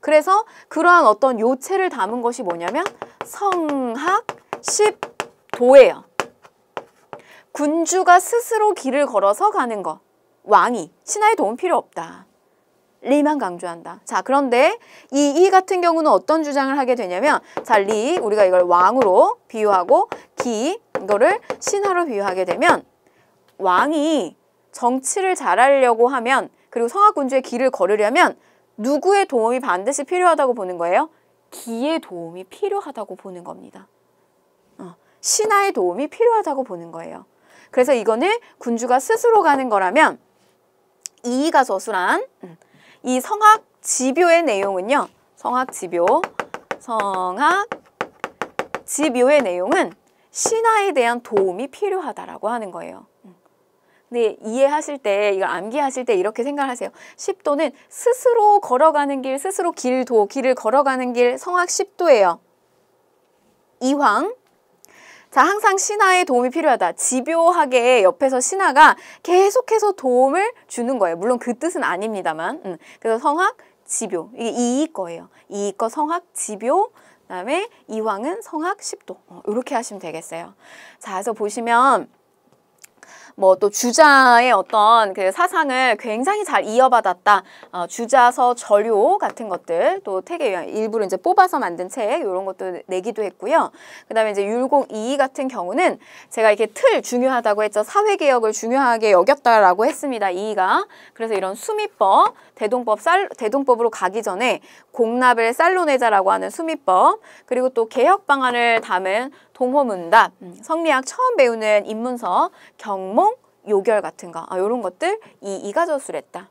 그래서 그러한 어떤 요체를 담은 것이 뭐냐면 성학 십도예요. 군주가 스스로 길을 걸어서 가는 거. 왕이 신하의 도움 필요 없다. 리만 강조한다. 자, 그런데 이이 같은 경우는 어떤 주장을 하게 되냐면 자, 리 우리가 이걸 왕으로 비유하고 기 이거를 신하로 비유하게 되면 왕이 정치를 잘하려고 하면 그리고 성악군주의 길을 걸으려면 누구의 도움이 반드시 필요하다고 보는 거예요? 기의 도움이 필요하다고 보는 겁니다. 어, 신하의 도움이 필요하다고 보는 거예요. 그래서 이거는 군주가 스스로 가는 거라면 이가 저술한 음, 이 성악 지묘의 내용은요. 성악 지묘, 성악 지묘의 내용은 신화에 대한 도움이 필요하다라고 하는 거예요. 음. 근데 이해하실 때, 이걸 암기하실 때 이렇게 생각하세요. 10도는 스스로 걸어가는 길, 스스로 길도, 길을 걸어가는 길, 성악 10도예요. 이황, 자, 항상 신하의 도움이 필요하다. 집요하게 옆에서 신하가 계속해서 도움을 주는 거예요. 물론 그 뜻은 아닙니다만. 음. 그래서 성학, 집요. 이게 이이 거예요. 이이 거 성학, 집요. 그다음에 이왕은 성학, 십도. 어, 이렇게 하시면 되겠어요. 자, 그래서 보시면 뭐또 주자의 어떤 그 사상을 굉장히 잘 이어받았다. 어, 주자서 절요 같은 것들 또 되게 일부러 이제 뽑아서 만든 책 이런 것도 내기도 했고요. 그다음에 이제 율곡 이이 같은 경우는 제가 이렇게 틀 중요하다고 했죠. 사회 개혁을 중요하게 여겼다라고 했습니다. 이이가 그래서 이런 수미법, 대동법 쌀 대동법으로 가기 전에 공납을 쌀로 내자라고 하는 수미법 그리고 또 개혁 방안을 담은 동호문답, 음. 성리학 처음 배우는 인문서, 경몽, 요결 같은 거 아, 이런 것들 이 이가저술했다.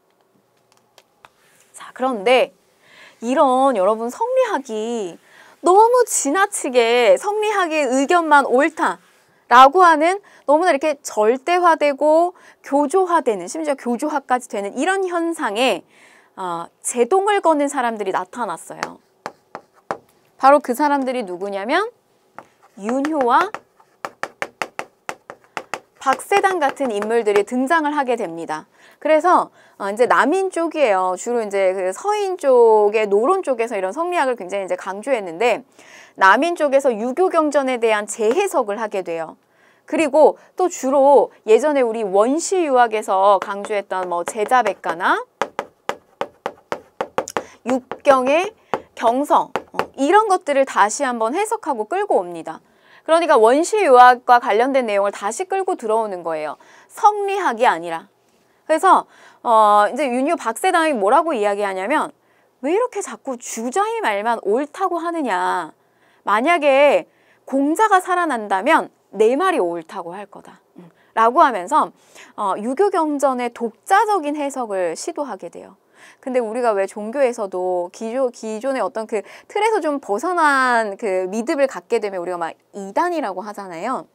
자 그런데 이런 여러분 성리학이 너무 지나치게 성리학의 의견만 옳다. 라고 하는 너무나 이렇게 절대화되고 교조화되는 심지어 교조화까지 되는 이런 현상에 어, 제동을 거는 사람들이 나타났어요. 바로 그 사람들이 누구냐면 윤효와 박세단 같은 인물들이 등장을 하게 됩니다. 그래서 어, 이제 남인 쪽이에요. 주로 이제 그 서인 쪽의 노론 쪽에서 이런 성리학을 굉장히 이제 강조했는데 남인 쪽에서 유교 경전에 대한 재해석을 하게 돼요. 그리고 또 주로 예전에 우리 원시 유학에서 강조했던 뭐 제자백가나 육경의 경성 어, 이런 것들을 다시 한번 해석하고 끌고 옵니다. 그러니까 원시 유학과 관련된 내용을 다시 끌고 들어오는 거예요. 성리학이 아니라. 그래서 어 이제 윤유 박세당이 뭐라고 이야기하냐면 왜 이렇게 자꾸 주자의 말만 옳다고 하느냐. 만약에 공자가 살아난다면 내 말이 옳다고 할 거다. 음. 라고 하면서 어, 유교경전의 독자적인 해석을 시도하게 돼요. 근데 우리가 왜 종교에서도 기조, 기존의 어떤 그 틀에서 좀 벗어난 그 믿음을 갖게 되면 우리가 막 이단이라고 하잖아요.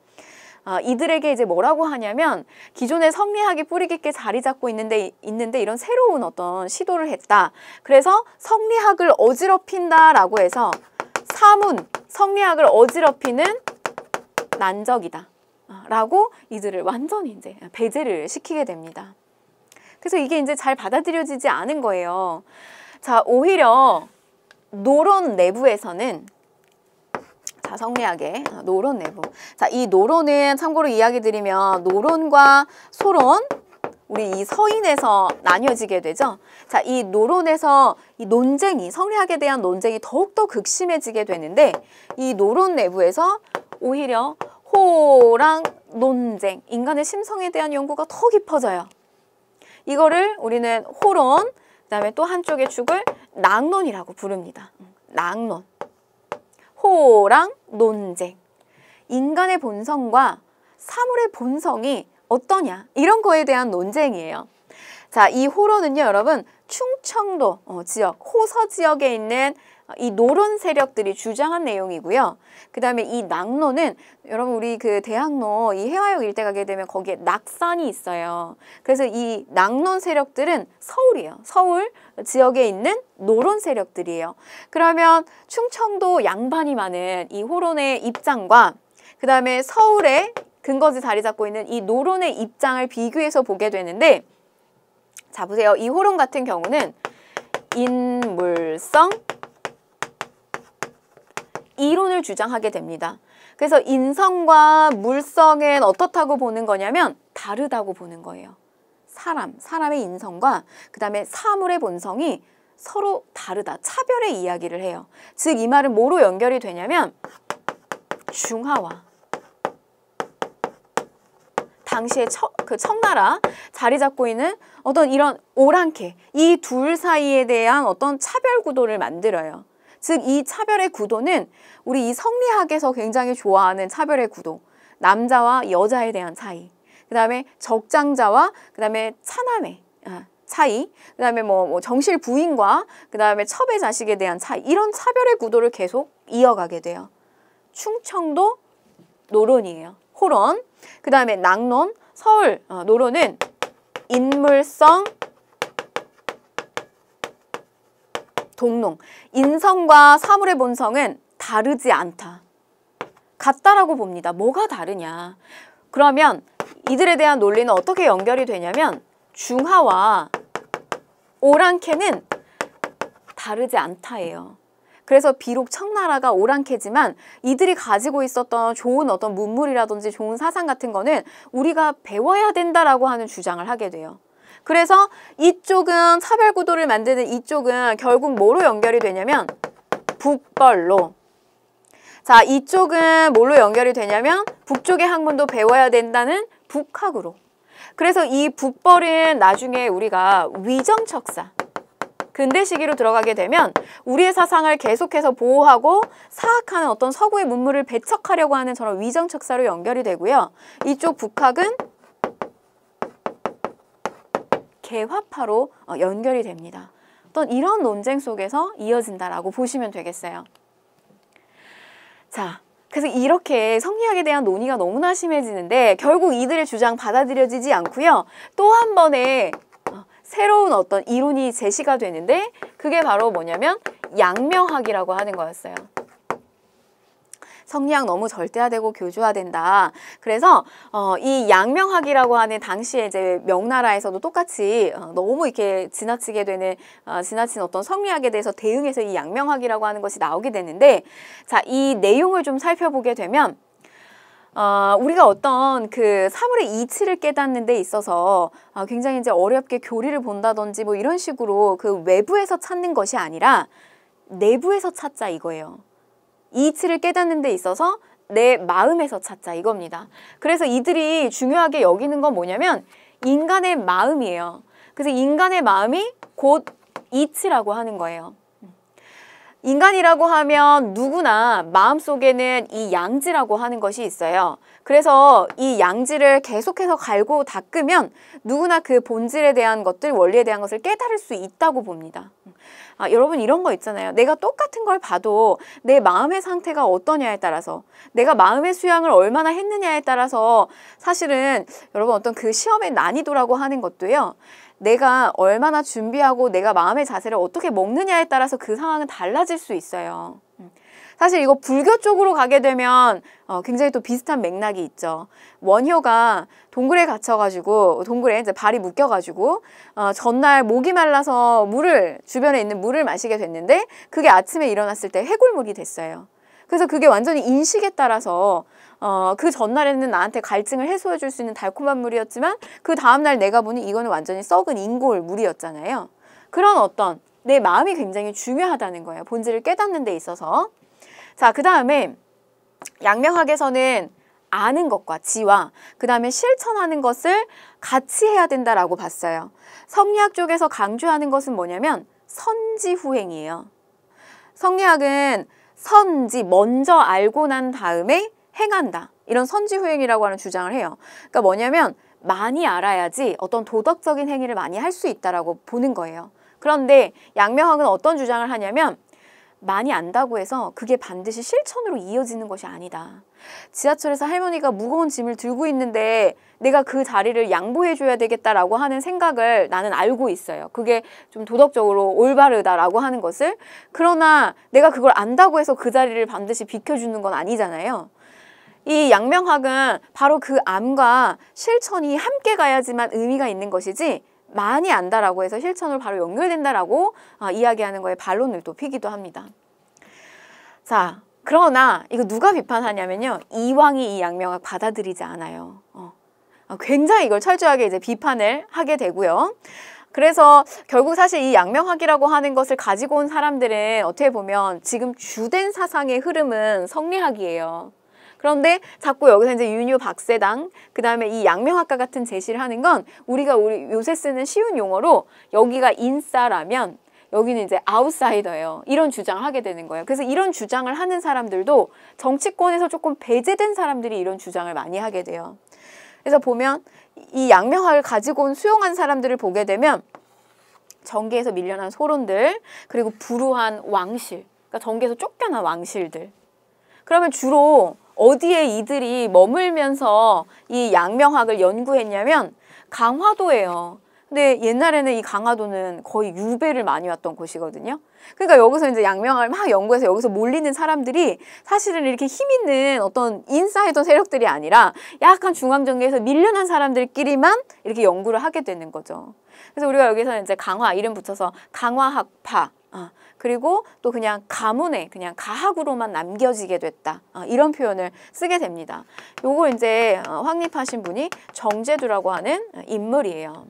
아, 이들에게 이제 뭐라고 하냐면 기존의 성리학이 뿌리 깊게 자리 잡고 있는데 있는데 이런 새로운 어떤 시도를 했다. 그래서 성리학을 어지럽힌다라고 해서 사문 성리학을 어지럽히는 난적이다. 아, 라고 이들을 완전히 이제 배제를 시키게 됩니다. 그래서 이게 이제 잘 받아들여지지 않은 거예요. 자, 오히려 노론 내부에서는 자, 성리학의 노론 내부. 자, 이 노론은 참고로 이야기 드리면 노론과 소론 우리 이 서인에서 나뉘어지게 되죠. 자, 이 노론에서 이 논쟁이 성리학에 대한 논쟁이 더욱더 극심해지게 되는데 이 노론 내부에서 오히려 호랑 논쟁, 인간의 심성에 대한 연구가 더 깊어져요. 이거를 우리는 호론, 그 다음에 또 한쪽의 축을 낙론이라고 부릅니다. 낙론. 음, 호랑 논쟁. 인간의 본성과 사물의 본성이 어떠냐 이런 거에 대한 논쟁이에요. 자, 이 호로는요 여러분 충청도 어, 지역, 호서 지역에 있는 어, 이 노론 세력들이 주장한 내용이고요. 그 다음에 이 낙로는 여러분 우리 그 대학로 이 해화역 일대 가게 되면 거기에 낙산이 있어요. 그래서 이 낙론 세력들은 서울이에요. 서울 지역에 있는 노론 세력들이에요. 그러면 충청도 양반이 많은 이 호론의 입장과 그 다음에 서울에 근거지 자리 잡고 있는 이 노론의 입장을 비교해서 보게 되는데 자 보세요. 이 호론 같은 경우는 인물성 이론을 주장하게 됩니다. 그래서 인성과 물성은 어떻다고 보는 거냐면 다르다고 보는 거예요. 사람, 사람의 인성과 그 다음에 사물의 본성이 서로 다르다, 차별의 이야기를 해요. 즉 이 말은 뭐로 연결이 되냐면 중하와 당시에 처, 그 청나라 자리 잡고 있는 어떤 이런 오랑캐 이 둘 사이에 대한 어떤 차별 구도를 만들어요. 즉이 차별의 구도는 우리 이 성리학에서 굉장히 좋아하는 차별의 구도 남자와 여자에 대한 차이 그 다음에 적장자와 그 다음에 차남의 아, 차이, 그 다음에 뭐, 뭐 정실 부인과 그 다음에 첩의 자식에 대한 차이 이런 차별의 구도를 계속 이어가게 돼요. 충청도 노론이에요. 호론, 그 다음에 낙론, 서울 어, 노론은 인물성, 동농. 인성과 사물의 본성은 다르지 않다. 같다라고 봅니다. 뭐가 다르냐. 그러면 이들에 대한 논리는 어떻게 연결이 되냐면 중하와 오랑캐는 다르지 않다예요. 그래서 비록 청나라가 오랑캐지만 이들이 가지고 있었던 좋은 어떤 문물이라든지 좋은 사상 같은 거는 우리가 배워야 된다라고 하는 주장을 하게 돼요. 그래서 이쪽은 사별구도를 만드는 이쪽은 결국 뭐로 연결이 되냐면 북벌로 자 이쪽은 뭘로 연결이 되냐면 북쪽의 학문도 배워야 된다는 북학으로 그래서 이 북벌은 나중에 우리가 위정척사 근대 시기로 들어가게 되면 우리의 사상을 계속해서 보호하고 사악하는 어떤 서구의 문물을 배척하려고 하는 저런 위정척사로 연결이 되고요. 이쪽 북학은 개화파로 어, 연결이 됩니다. 어떤 이런 논쟁 속에서 이어진다라고 보시면 되겠어요. 자, 그래서 이렇게 성리학에 대한 논의가 너무나 심해지는데 결국 이들의 주장 받아들여지지 않고요. 또 한 번의 어, 새로운 어떤 이론이 제시가 되는데 그게 바로 뭐냐면 양명학이라고 하는 거였어요. 성리학 너무 절대화되고 교조화된다. 그래서 어, 이 양명학이라고 하는 당시에 이제 명나라에서도 똑같이 어, 너무 이렇게 지나치게 되는 어, 지나친 어떤 성리학에 대해서 대응해서 이 양명학이라고 하는 것이 나오게 되는데 자 이 내용을 좀 살펴보게 되면 어, 우리가 어떤 그 사물의 이치를 깨닫는 데 있어서 어, 굉장히 이제 어렵게 교리를 본다든지 뭐 이런 식으로 그 외부에서 찾는 것이 아니라 내부에서 찾자 이거예요. 이치를 깨닫는 데 있어서 내 마음에서 찾자 이겁니다. 그래서 이들이 중요하게 여기는 건 뭐냐면 인간의 마음이에요. 그래서 인간의 마음이 곧 이치라고 하는 거예요. 인간이라고 하면 누구나 마음속에는 이 양지라고 하는 것이 있어요. 그래서 이 양지를 계속해서 갈고 닦으면 누구나 그 본질에 대한 것들, 원리에 대한 것을 깨달을 수 있다고 봅니다. 아, 여러분 이런 거 있잖아요. 내가 똑같은 걸 봐도 내 마음의 상태가 어떠냐에 따라서 내가 마음의 수양을 얼마나 했느냐에 따라서 사실은 여러분 어떤 그 시험의 난이도라고 하는 것도요. 내가 얼마나 준비하고 내가 마음의 자세를 어떻게 먹느냐에 따라서 그 상황은 달라질 수 있어요. 사실 이거 불교 쪽으로 가게 되면 어, 굉장히 또 비슷한 맥락이 있죠. 원효가 동굴에 갇혀가지고 동굴에 이제 발이 묶여가지고 어, 전날 목이 말라서 물을 주변에 있는 물을 마시게 됐는데 그게 아침에 일어났을 때 해골물이 됐어요. 그래서 그게 완전히 인식에 따라서 어, 그 전날에는 나한테 갈증을 해소해 줄 수 있는 달콤한 물이었지만 그 다음날 내가 보니 이거는 완전히 썩은 인골 물이었잖아요. 그런 어떤 내 마음이 굉장히 중요하다는 거예요. 본질을 깨닫는 데 있어서. 자, 그 다음에 양명학에서는 아는 것과 지와 그 다음에 실천하는 것을 같이 해야 된다라고 봤어요. 성리학 쪽에서 강조하는 것은 뭐냐면 선지후행이에요. 성리학은 선지 먼저 알고 난 다음에 행한다. 이런 선지후행이라고 하는 주장을 해요. 그러니까 뭐냐면 많이 알아야지 어떤 도덕적인 행위를 많이 할 수 있다라고 보는 거예요. 그런데 양명학은 어떤 주장을 하냐면 많이 안다고 해서 그게 반드시 실천으로 이어지는 것이 아니다. 지하철에서 할머니가 무거운 짐을 들고 있는데 내가 그 자리를 양보해줘야 되겠다라고 하는 생각을 나는 알고 있어요. 그게 좀 도덕적으로 올바르다라고 하는 것을. 그러나 내가 그걸 안다고 해서 그 자리를 반드시 비켜주는 건 아니잖아요. 이 양명학은 바로 그 암과 실천이 함께 가야지만 의미가 있는 것이지 많이 안다라고 해서 실천으로 바로 연결된다라고 어, 이야기하는 거에 반론을 또 피기도 합니다. 자, 그러나 이거 누가 비판하냐면요. 이왕이 이 양명학 받아들이지 않아요. 어, 어. 굉장히 이걸 철저하게 이제 비판을 하게 되고요. 그래서 결국 사실 이 양명학이라고 하는 것을 가지고 온 사람들은 어떻게 보면 지금 주된 사상의 흐름은 성리학이에요. 그런데 자꾸 여기서 이제 윤유 박세당 그다음에 이 양명학과 같은 제시를 하는 건 우리가 우리 요새 쓰는 쉬운 용어로 여기가 인싸라면 여기는 이제 아웃사이더예요. 이런 주장을 하게 되는 거예요. 그래서 이런 주장을 하는 사람들도 정치권에서 조금 배제된 사람들이 이런 주장을 많이 하게 돼요. 그래서 보면 이 양명학을 가지고 온 수용한 사람들을 보게 되면 정계에서 밀려난 소론들 그리고 불우한 왕실 그러니까 정계에서 쫓겨난 왕실들 그러면 주로 어디에 이들이 머물면서 이 양명학을 연구했냐면 강화도예요. 근데 옛날에는 이 강화도는 거의 유배를 많이 왔던 곳이거든요. 그러니까 여기서 이제 양명학을 막 연구해서 여기서 몰리는 사람들이 사실은 이렇게 힘 있는 어떤 인사이던 세력들이 아니라 약간 중앙정계에서 밀려난 사람들끼리만 이렇게 연구를 하게 되는 거죠. 그래서 우리가 여기서 이제 강화 이름 붙여서 강화학파 아, 그리고 또 그냥 가문에 그냥 가학으로만 남겨지게 됐다. 어, 이런 표현을 쓰게 됩니다. 요거 이제 어, 확립하신 분이 정제두라고 하는 어, 인물이에요.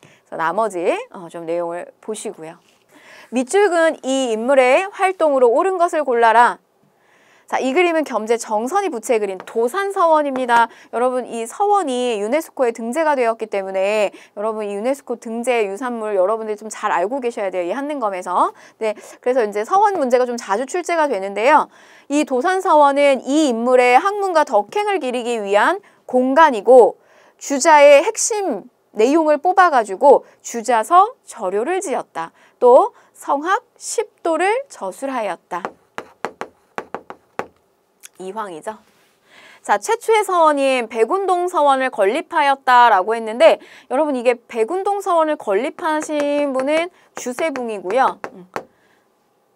그래서 나머지 어, 좀 내용을 보시고요. 밑줄은 이 인물의 활동으로 옳은 것을 골라라. 자, 이 그림은 겸재 정선이 부채 그린 도산 서원입니다. 여러분 이 서원이 유네스코에 등재가 되었기 때문에 여러분 이 유네스코 등재 유산물 여러분들이 좀 잘 알고 계셔야 돼요. 이 한능검에서. 네. 그래서 이제 서원 문제가 좀 자주 출제가 되는데요. 이 도산 서원은 이 인물의 학문과 덕행을 기리기 위한 공간이고 주자의 핵심 내용을 뽑아가지고 주자서 절효를 지었다. 또 성학 십도를 저술하였다. 이황이죠. 자, 최초의 서원인 백운동 서원을 건립하였다라고 했는데 여러분 이게 백운동 서원을 건립하신 분은 주세붕이고요. 음.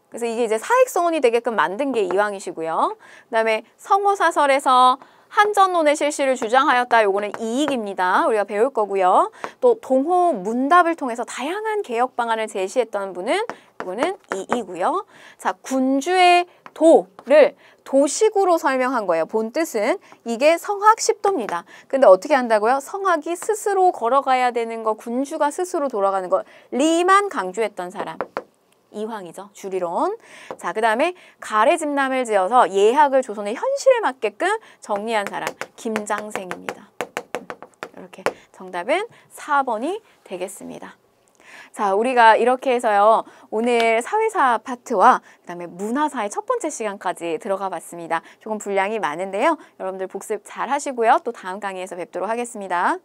그래서 이게 이제 사익서원이 되게끔 만든 게이황이시고요 그다음에 성호사설에서 한전론의 실시를 주장하였다. 요거는 이익입니다. 우리가 배울 거고요. 또 동호 문답을 통해서 다양한 개혁 방안을 제시했던 분은 이거는 이이고요. 자, 군주의 도를 도식으로 설명한 거예요. 본 뜻은 이게 성학 10도입니다. 근데 어떻게 한다고요? 성학이 스스로 걸어가야 되는 거, 군주가 스스로 돌아가는 거 리만 강조했던 사람. 이황이죠. 주리론. 자, 그 다음에 가래집남을 지어서 예학을 조선의 현실에 맞게끔 정리한 사람 김장생입니다. 음, 이렇게 정답은 4번이 되겠습니다. 자, 우리가 이렇게 해서요. 오늘 사회사 파트와 그다음에 문화사의 첫 번째 시간까지 들어가 봤습니다. 조금 분량이 많은데요. 여러분들 복습 잘 하시고요. 또 다음 강의에서 뵙도록 하겠습니다.